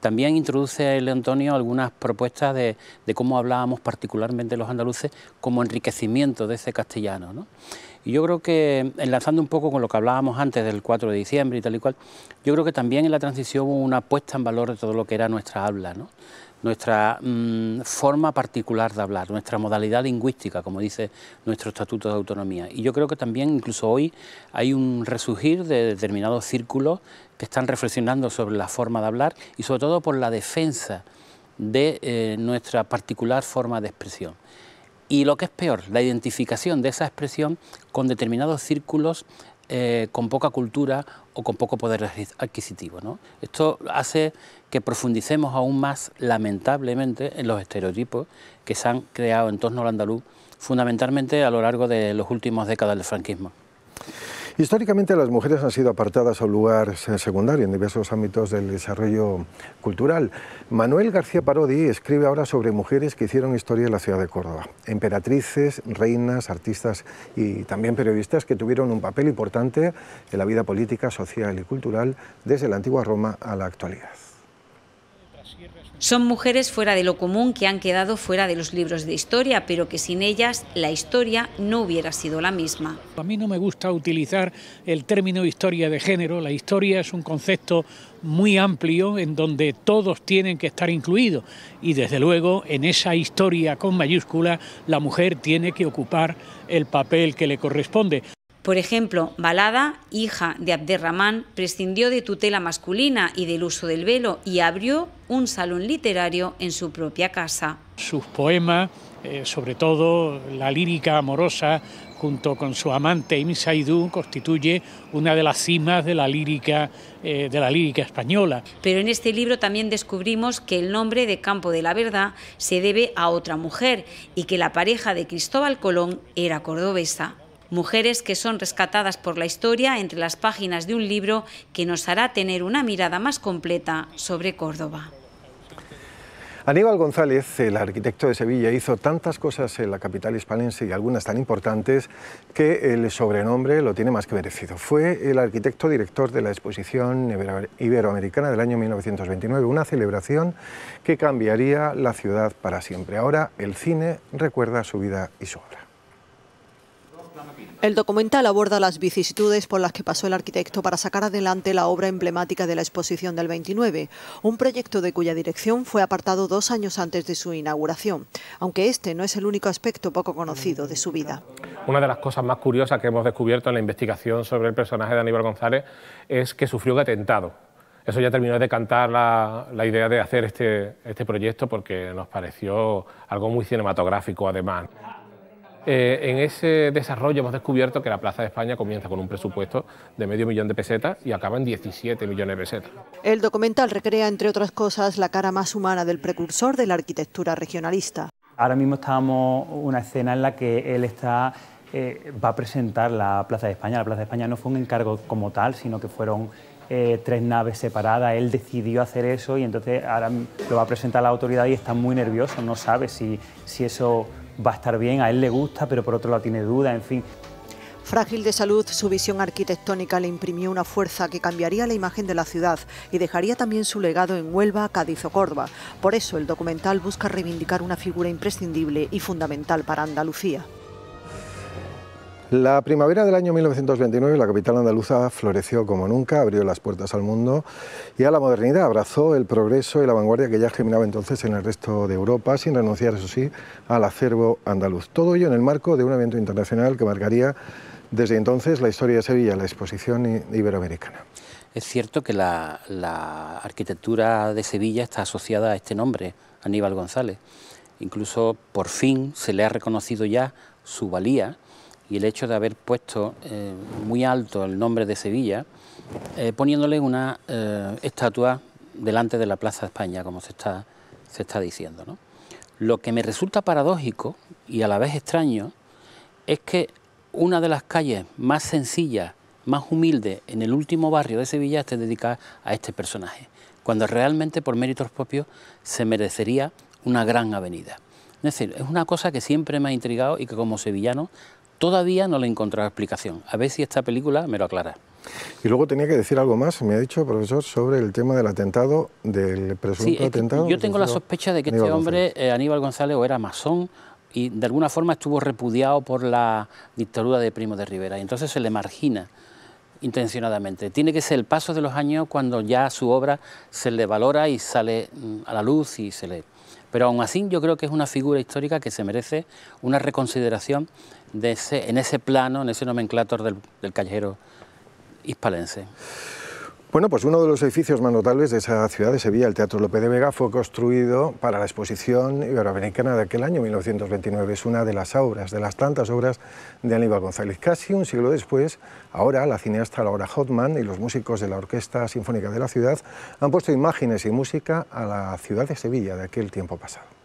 también introduce el Antonio algunas propuestas de, cómo hablábamos particularmente los andaluces como enriquecimiento de ese castellano. Y yo creo que, enlazando un poco con lo que hablábamos antes del 4 de diciembre y tal y cual, yo creo que también en la transición hubo una puesta en valor de todo lo que era nuestra habla, nuestra mm, forma particular de hablar, nuestra modalidad lingüística, como dice nuestro Estatuto de Autonomía. Y yo creo que también, incluso hoy, hay un resurgir de determinados círculos que están reflexionando sobre la forma de hablar y sobre todo por la defensa de eh, nuestra particular forma de expresión y lo que es peor, la identificación de esa expresión con determinados círculos eh, con poca cultura o con poco poder adquisitivo. Esto hace que profundicemos aún más, lamentablemente, en los estereotipos que se han creado en torno al andaluz, fundamentalmente a lo largo de las últimos décadas del franquismo. Históricamente las mujeres han sido apartadas a un lugar secundario en diversos ámbitos del desarrollo cultural. Manuel García Parodi escribe ahora sobre mujeres que hicieron historia en la ciudad de Córdoba. Emperatrices, reinas, artistas y también periodistas que tuvieron un papel importante en la vida política, social y cultural desde la antigua Roma a la actualidad. Son mujeres fuera de lo común que han quedado fuera de los libros de historia, pero que sin ellas la historia no hubiera sido la misma. A mí no me gusta utilizar el término historia de género. La historia es un concepto muy amplio en donde todos tienen que estar incluidos y desde luego en esa historia con mayúscula la mujer tiene que ocupar el papel que le corresponde. Por ejemplo, Balada, hija de Abderramán, prescindió de tutela masculina y del uso del velo y abrió un salón literario en su propia casa. Sus poemas, eh, sobre todo la lírica amorosa, junto con su amante Amy Saidú, constituye una de las cimas de la lírica eh, de la lírica española. Pero en este libro también descubrimos que el nombre de Campo de la Verdad se debe a otra mujer y que la pareja de Cristóbal Colón era cordobesa mujeres que son rescatadas por la historia entre las páginas de un libro que nos hará tener una mirada más completa sobre Córdoba. Aníbal González, el arquitecto de Sevilla, hizo tantas cosas en la capital hispanense y algunas tan importantes que el sobrenombre lo tiene más que merecido. Fue el arquitecto director de la exposición iberoamericana del año 1929, una celebración que cambiaría la ciudad para siempre. Ahora el cine recuerda su vida y su obra. El documental aborda las vicisitudes por las que pasó el arquitecto para sacar adelante la obra emblemática de la exposición del 29, un proyecto de cuya dirección fue apartado dos años antes de su inauguración, aunque este no es el único aspecto poco conocido de su vida. Una de las cosas más curiosas que hemos descubierto en la investigación sobre el personaje de Aníbal González es que sufrió un atentado. Eso ya terminó de cantar la, idea de hacer este, este proyecto porque nos pareció algo muy cinematográfico además. Eh, en ese desarrollo hemos descubierto que la Plaza de España comienza con un presupuesto de medio millón de pesetas y acaba en 17 millones de pesetas. El documental recrea, entre otras cosas, la cara más humana del precursor de la arquitectura regionalista. Ahora mismo estamos una escena en la que él está eh, va a presentar la Plaza de España. La Plaza de España no fue un encargo como tal, sino que fueron eh, tres naves separadas. Él decidió hacer eso y entonces ahora lo va a presentar la autoridad y está muy nervioso, no sabe si, si eso va a estar bien, a él le gusta, pero por otro lado tiene duda. en fin. Frágil de salud, su visión arquitectónica le imprimió una fuerza que cambiaría la imagen de la ciudad y dejaría también su legado en Huelva, Cádiz o Córdoba. Por eso el documental busca reivindicar una figura imprescindible y fundamental para Andalucía. La primavera del año 1929 la capital andaluza floreció como nunca, abrió las puertas al mundo y a la modernidad, abrazó el progreso y la vanguardia que ya germinaba entonces en el resto de Europa, sin renunciar, eso sí, al acervo andaluz. Todo ello en el marco de un evento internacional que marcaría desde entonces la historia de Sevilla, la exposición iberoamericana. Es cierto que la, la arquitectura de Sevilla está asociada a este nombre, Aníbal González. Incluso por fin se le ha reconocido ya su valía y el hecho de haber puesto eh, muy alto el nombre de Sevilla, eh, poniéndole una eh, estatua delante de la Plaza de España, como se está, se está diciendo. ¿no? Lo que me resulta paradójico y a la vez extraño es que una de las calles más sencillas, más humildes en el último barrio de Sevilla esté dedicada a este personaje, cuando realmente por méritos propios se merecería una gran avenida. Es decir, es una cosa que siempre me ha intrigado y que como sevillano Todavía no le he encontrado explicación. A ver si esta película me lo aclara. Y luego tenía que decir algo más, me ha dicho, profesor, sobre el tema del atentado, del presunto atentado. Yo tengo la sospecha de que este hombre, eh, Aníbal González, o era masón, y de alguna forma estuvo repudiado por la dictadura de Primo de Rivera, y entonces se le margina intencionadamente. Tiene que ser el paso de los años cuando ya su obra se le valora y sale mm, a la luz y se lee... Pero aún así yo creo que es una figura histórica que se merece una reconsideración en ese plano, en ese nomenclator del, del callejero hispalense? Bueno, pues uno de los edificios más notables de esa ciudad de Sevilla, el Teatro López de Vega, fue construido para la exposición iberoamericana de aquel año, 1929. Es una de las obras, de las tantas obras de Aníbal González. Casi un siglo después, ahora la cineasta Laura Hotman y los músicos de la Orquesta Sinfónica de la Ciudad han puesto imágenes y música a la ciudad de Sevilla de aquel tiempo pasado.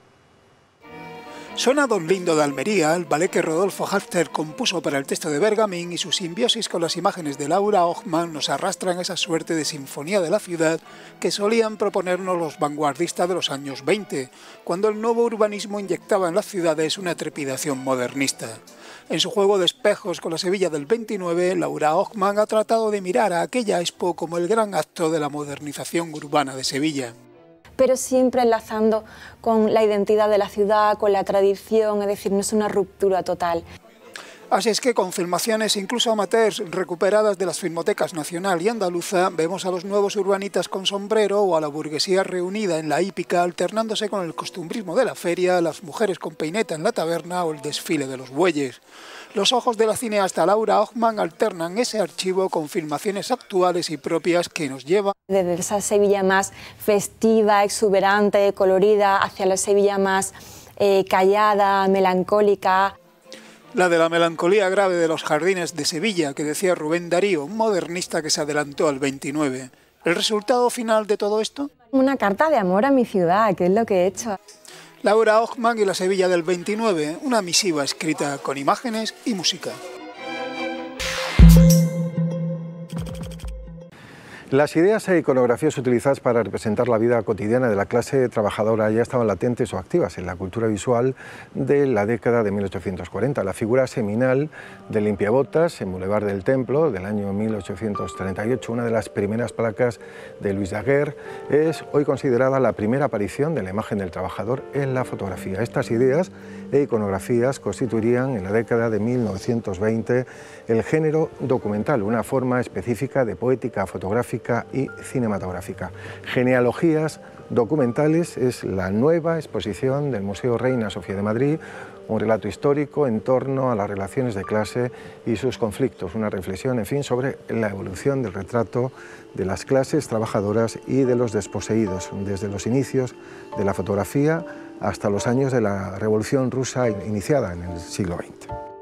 Don lindo de Almería, el ballet que Rodolfo Hafter compuso para el texto de Bergamín y su simbiosis con las imágenes de Laura Hochmann nos arrastran esa suerte de sinfonía de la ciudad que solían proponernos los vanguardistas de los años 20, cuando el nuevo urbanismo inyectaba en las ciudades una trepidación modernista. En su juego de espejos con la Sevilla del 29, Laura Hochmann ha tratado de mirar a aquella expo como el gran acto de la modernización urbana de Sevilla pero siempre enlazando con la identidad de la ciudad, con la tradición, es decir, no es una ruptura total. Así es que con filmaciones incluso amateurs recuperadas de las filmotecas nacional y andaluza, vemos a los nuevos urbanitas con sombrero o a la burguesía reunida en la hípica, alternándose con el costumbrismo de la feria, las mujeres con peineta en la taberna o el desfile de los bueyes. Los ojos de la cineasta Laura Ochman alternan ese archivo con filmaciones actuales y propias que nos lleva desde esa Sevilla más festiva, exuberante, colorida, hacia la Sevilla más eh, callada, melancólica. La de la melancolía grave de los jardines de Sevilla, que decía Rubén Darío, un modernista que se adelantó al 29. ¿El resultado final de todo esto? Una carta de amor a mi ciudad, que es lo que he hecho. Laura Hochmann y la Sevilla del 29, una misiva escrita con imágenes y música. Las ideas e iconografías utilizadas para representar la vida cotidiana de la clase trabajadora ya estaban latentes o activas en la cultura visual de la década de 1840. La figura seminal de limpiabotas en Boulevard del Templo del año 1838, una de las primeras placas de Luis Daguerre, es hoy considerada la primera aparición de la imagen del trabajador en la fotografía. Estas ideas e iconografías constituirían en la década de 1920 el género documental, una forma específica de poética, fotográfica y cinematográfica. Genealogías documentales es la nueva exposición del Museo Reina Sofía de Madrid, un relato histórico en torno a las relaciones de clase y sus conflictos, una reflexión, en fin, sobre la evolución del retrato de las clases trabajadoras y de los desposeídos, desde los inicios de la fotografía hasta los años de la Revolución Rusa iniciada en el siglo XX.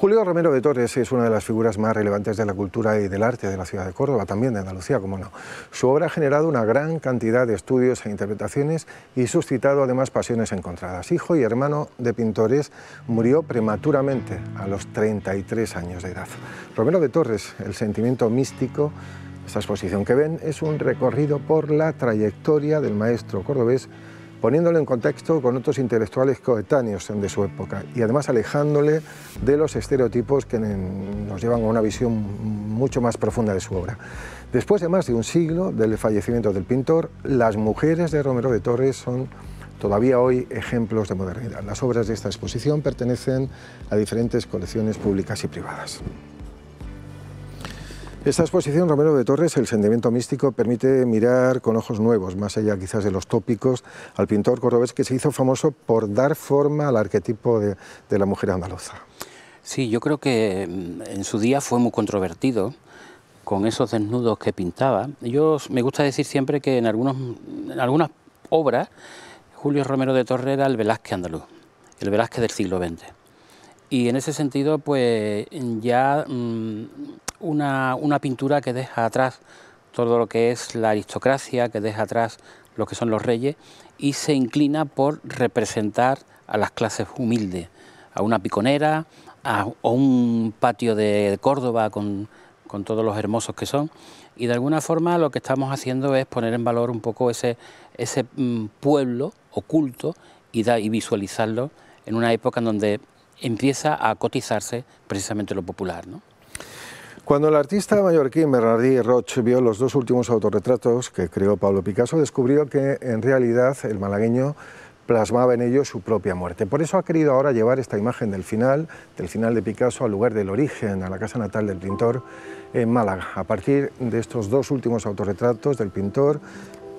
Julio Romero de Torres es una de las figuras más relevantes de la cultura y del arte de la ciudad de Córdoba, también de Andalucía, como no. Su obra ha generado una gran cantidad de estudios e interpretaciones y suscitado además pasiones encontradas. Hijo y hermano de pintores, murió prematuramente a los 33 años de edad. Romero de Torres, el sentimiento místico, esta exposición que ven es un recorrido por la trayectoria del maestro cordobés poniéndolo en contexto con otros intelectuales coetáneos de su época y además alejándole de los estereotipos que nos llevan a una visión mucho más profunda de su obra. Después de más de un siglo del fallecimiento del pintor, las mujeres de Romero de Torres son todavía hoy ejemplos de modernidad. Las obras de esta exposición pertenecen a diferentes colecciones públicas y privadas. Esta exposición Romero de Torres, El sentimiento místico, permite mirar con ojos nuevos, más allá quizás de los tópicos, al pintor cordobés que se hizo famoso por dar forma al arquetipo de, la mujer andaluza. Sí, yo creo que mm, en su día fue muy controvertido con esos desnudos que pintaba. Yo me gusta decir siempre que en, algunos, mm, algunas obras Julio Romero de Torres era el Velázquez andaluz, el Velázquez del siglo XX. Y en ese sentido, pues ya mm, una, pintura que deja atrás todo lo que es la aristocracia, que deja atrás lo que son los reyes, y se inclina por representar a las clases humildes, a una piconera, a, un patio de Córdoba con, todos los hermosos que son. Y de alguna forma lo que estamos haciendo es poner en valor un poco ese, ese mm, pueblo oculto y, visualizarlo en una época en donde empieza a cotizarse precisamente lo popular. ¿no? Cuando el artista mallorquín Bernardí Roche vio los dos últimos autorretratos que creó Pablo Picasso, descubrió que en realidad el malagueño plasmaba en ellos su propia muerte. Por eso ha querido ahora llevar esta imagen del final, del final de Picasso, al lugar del origen, a la casa natal del pintor en Málaga. A partir de estos dos últimos autorretratos del pintor,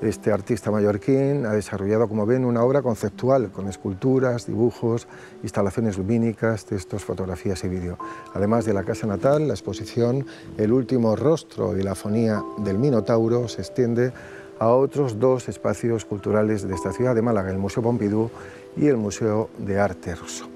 este artista mallorquín ha desarrollado, como ven, una obra conceptual con esculturas, dibujos, instalaciones lumínicas, textos, fotografías y vídeo. Además de la casa natal, la exposición El último rostro y la fonía del Minotauro se extiende a otros dos espacios culturales de esta ciudad de Málaga, el Museo Pompidou y el Museo de Arte Ruso.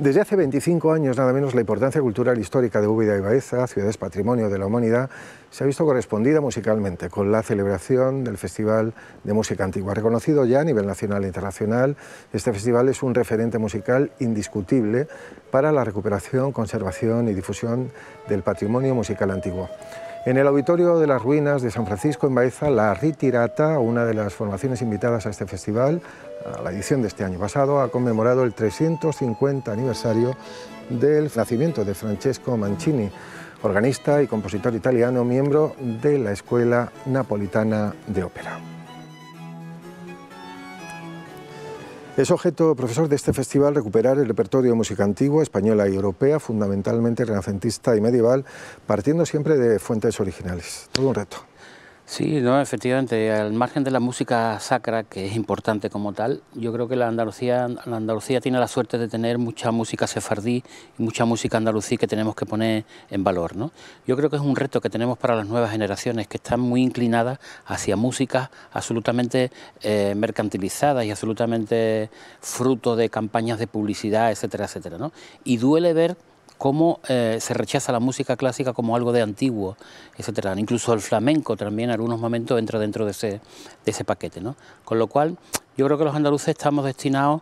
Desde hace 25 años, nada menos, la importancia cultural histórica de Úbeda y Baeza, ciudades patrimonio de la humanidad, se ha visto correspondida musicalmente con la celebración del Festival de Música Antigua, reconocido ya a nivel nacional e internacional. Este festival es un referente musical indiscutible para la recuperación, conservación y difusión del patrimonio musical antiguo. En el auditorio de las ruinas de San Francisco en Baeza, la Ritirata, una de las formaciones invitadas a este festival, a la edición de este año pasado, ha conmemorado el 350 aniversario del nacimiento de Francesco Mancini, organista y compositor italiano, miembro de la Escuela Napolitana de Ópera. Es objeto, profesor, de este festival recuperar el repertorio de música antigua, española y europea, fundamentalmente renacentista y medieval, partiendo siempre de fuentes originales. Todo un reto. Sí, no, efectivamente, al margen de la música sacra, que es importante como tal, yo creo que la Andalucía, la Andalucía tiene la suerte de tener mucha música sefardí y mucha música andalucí que tenemos que poner en valor. ¿no? Yo creo que es un reto que tenemos para las nuevas generaciones, que están muy inclinadas hacia músicas absolutamente eh, mercantilizadas y absolutamente fruto de campañas de publicidad, etcétera, etcétera. ¿no? Y duele ver cómo eh, se rechaza la música clásica como algo de antiguo, etcétera. Incluso el flamenco también en algunos momentos entra dentro de ese, de ese paquete. ¿no? Con lo cual, yo creo que los andaluces estamos destinados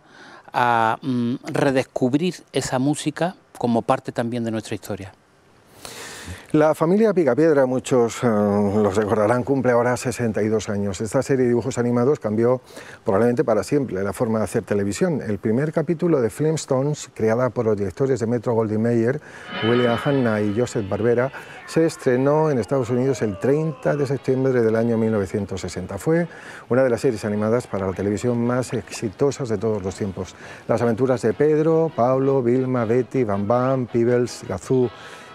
a mm, redescubrir esa música como parte también de nuestra historia. La familia Picapiedra, muchos eh, los recordarán, cumple ahora 62 años. Esta serie de dibujos animados cambió probablemente para siempre la forma de hacer televisión. El primer capítulo de Flintstones, creada por los directores de Metro Goldie Mayer, William Hanna y Joseph Barbera, se estrenó en Estados Unidos el 30 de septiembre del año 1960. Fue una de las series animadas para la televisión más exitosas de todos los tiempos. Las aventuras de Pedro, Pablo, Vilma, Betty, Bam Bam, Peebles, Gazoo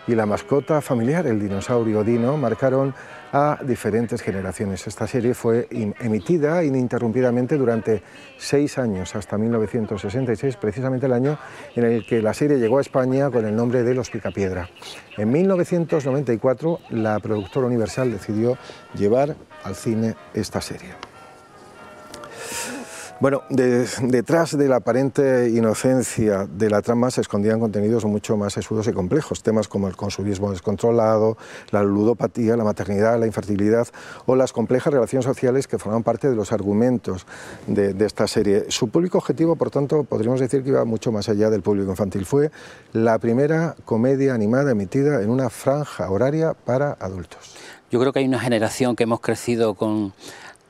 y la mascota familiar, el dinosaurio Dino, marcaron a diferentes generaciones. Esta serie fue emitida ininterrumpidamente durante seis años, hasta 1966, precisamente el año en el que la serie llegó a España con el nombre de Los Picapiedra. En 1994, la productora Universal decidió llevar al cine esta serie. Bueno, detrás de la aparente inocencia de la trama se escondían contenidos mucho más esudos y complejos, temas como el consumismo descontrolado, la ludopatía, la maternidad, la infertilidad o las complejas relaciones sociales que forman parte de los argumentos de esta serie. Su público objetivo, por tanto, podríamos decir que iba mucho más allá del público infantil. Fue la primera comedia animada emitida en una franja horaria para adultos. Yo creo que hay una generación que hemos crecido con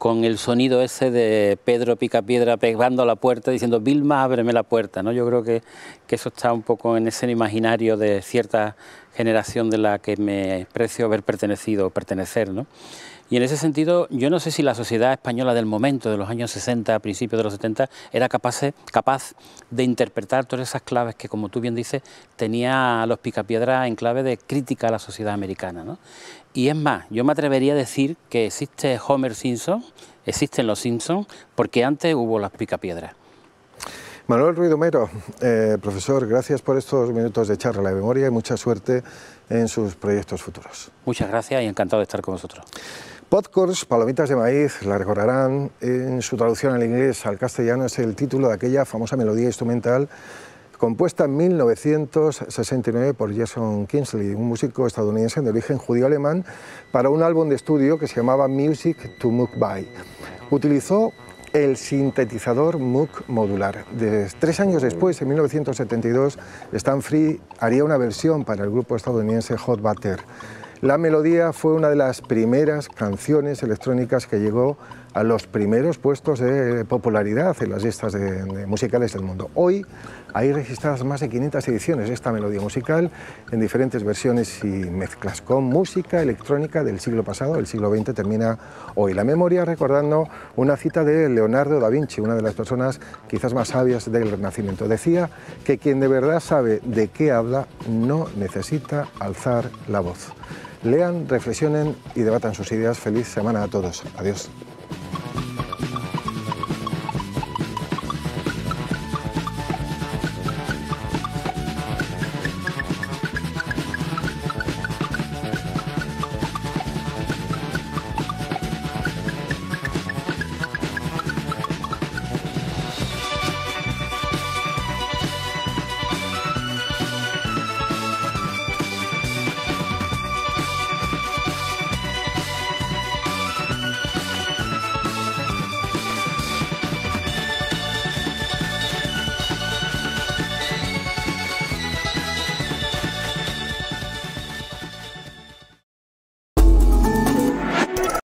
con el sonido ese de Pedro Picapiedra pegando a la puerta, diciendo, Vilma, ábreme la puerta. ¿no? Yo creo que, eso está un poco en ese imaginario de cierta generación de la que me precio haber pertenecido o pertenecer. ¿no? Y en ese sentido, yo no sé si la sociedad española del momento, de los años 60, a principios de los 70, era capaz, capaz de interpretar todas esas claves que, como tú bien dices, tenía a los Picapiedra en clave de crítica a la sociedad americana. ¿no? Y es más, yo me atrevería a decir que existe Homer Simpson, existen los Simpsons, porque antes hubo las picapiedras. Manuel ruido, eh, profesor, gracias por estos minutos de charla de memoria y mucha suerte en sus proyectos futuros. Muchas gracias y encantado de estar con vosotros. Podcourse Palomitas de Maíz, la recordarán en su traducción al inglés, al castellano, es el título de aquella famosa melodía instrumental compuesta en 1969 por Jason Kinsley, un músico estadounidense de origen judío-alemán, para un álbum de estudio que se llamaba Music to Moog By. Utilizó el sintetizador Moog modular. tres años después, en 1972, Stan Free haría una versión para el grupo estadounidense Hot Butter. La melodía fue una de las primeras canciones electrónicas que llegó a los primeros puestos de popularidad en las listas musicales del mundo. Hoy hay registradas más de 500 ediciones de esta melodía musical en diferentes versiones y mezclas con música electrónica del siglo pasado, el siglo XX termina hoy. La memoria recordando una cita de Leonardo da Vinci, una de las personas quizás más sabias del Renacimiento. Decía que quien de verdad sabe de qué habla no necesita alzar la voz. Lean, reflexionen y debatan sus ideas. Feliz semana a todos. Adiós.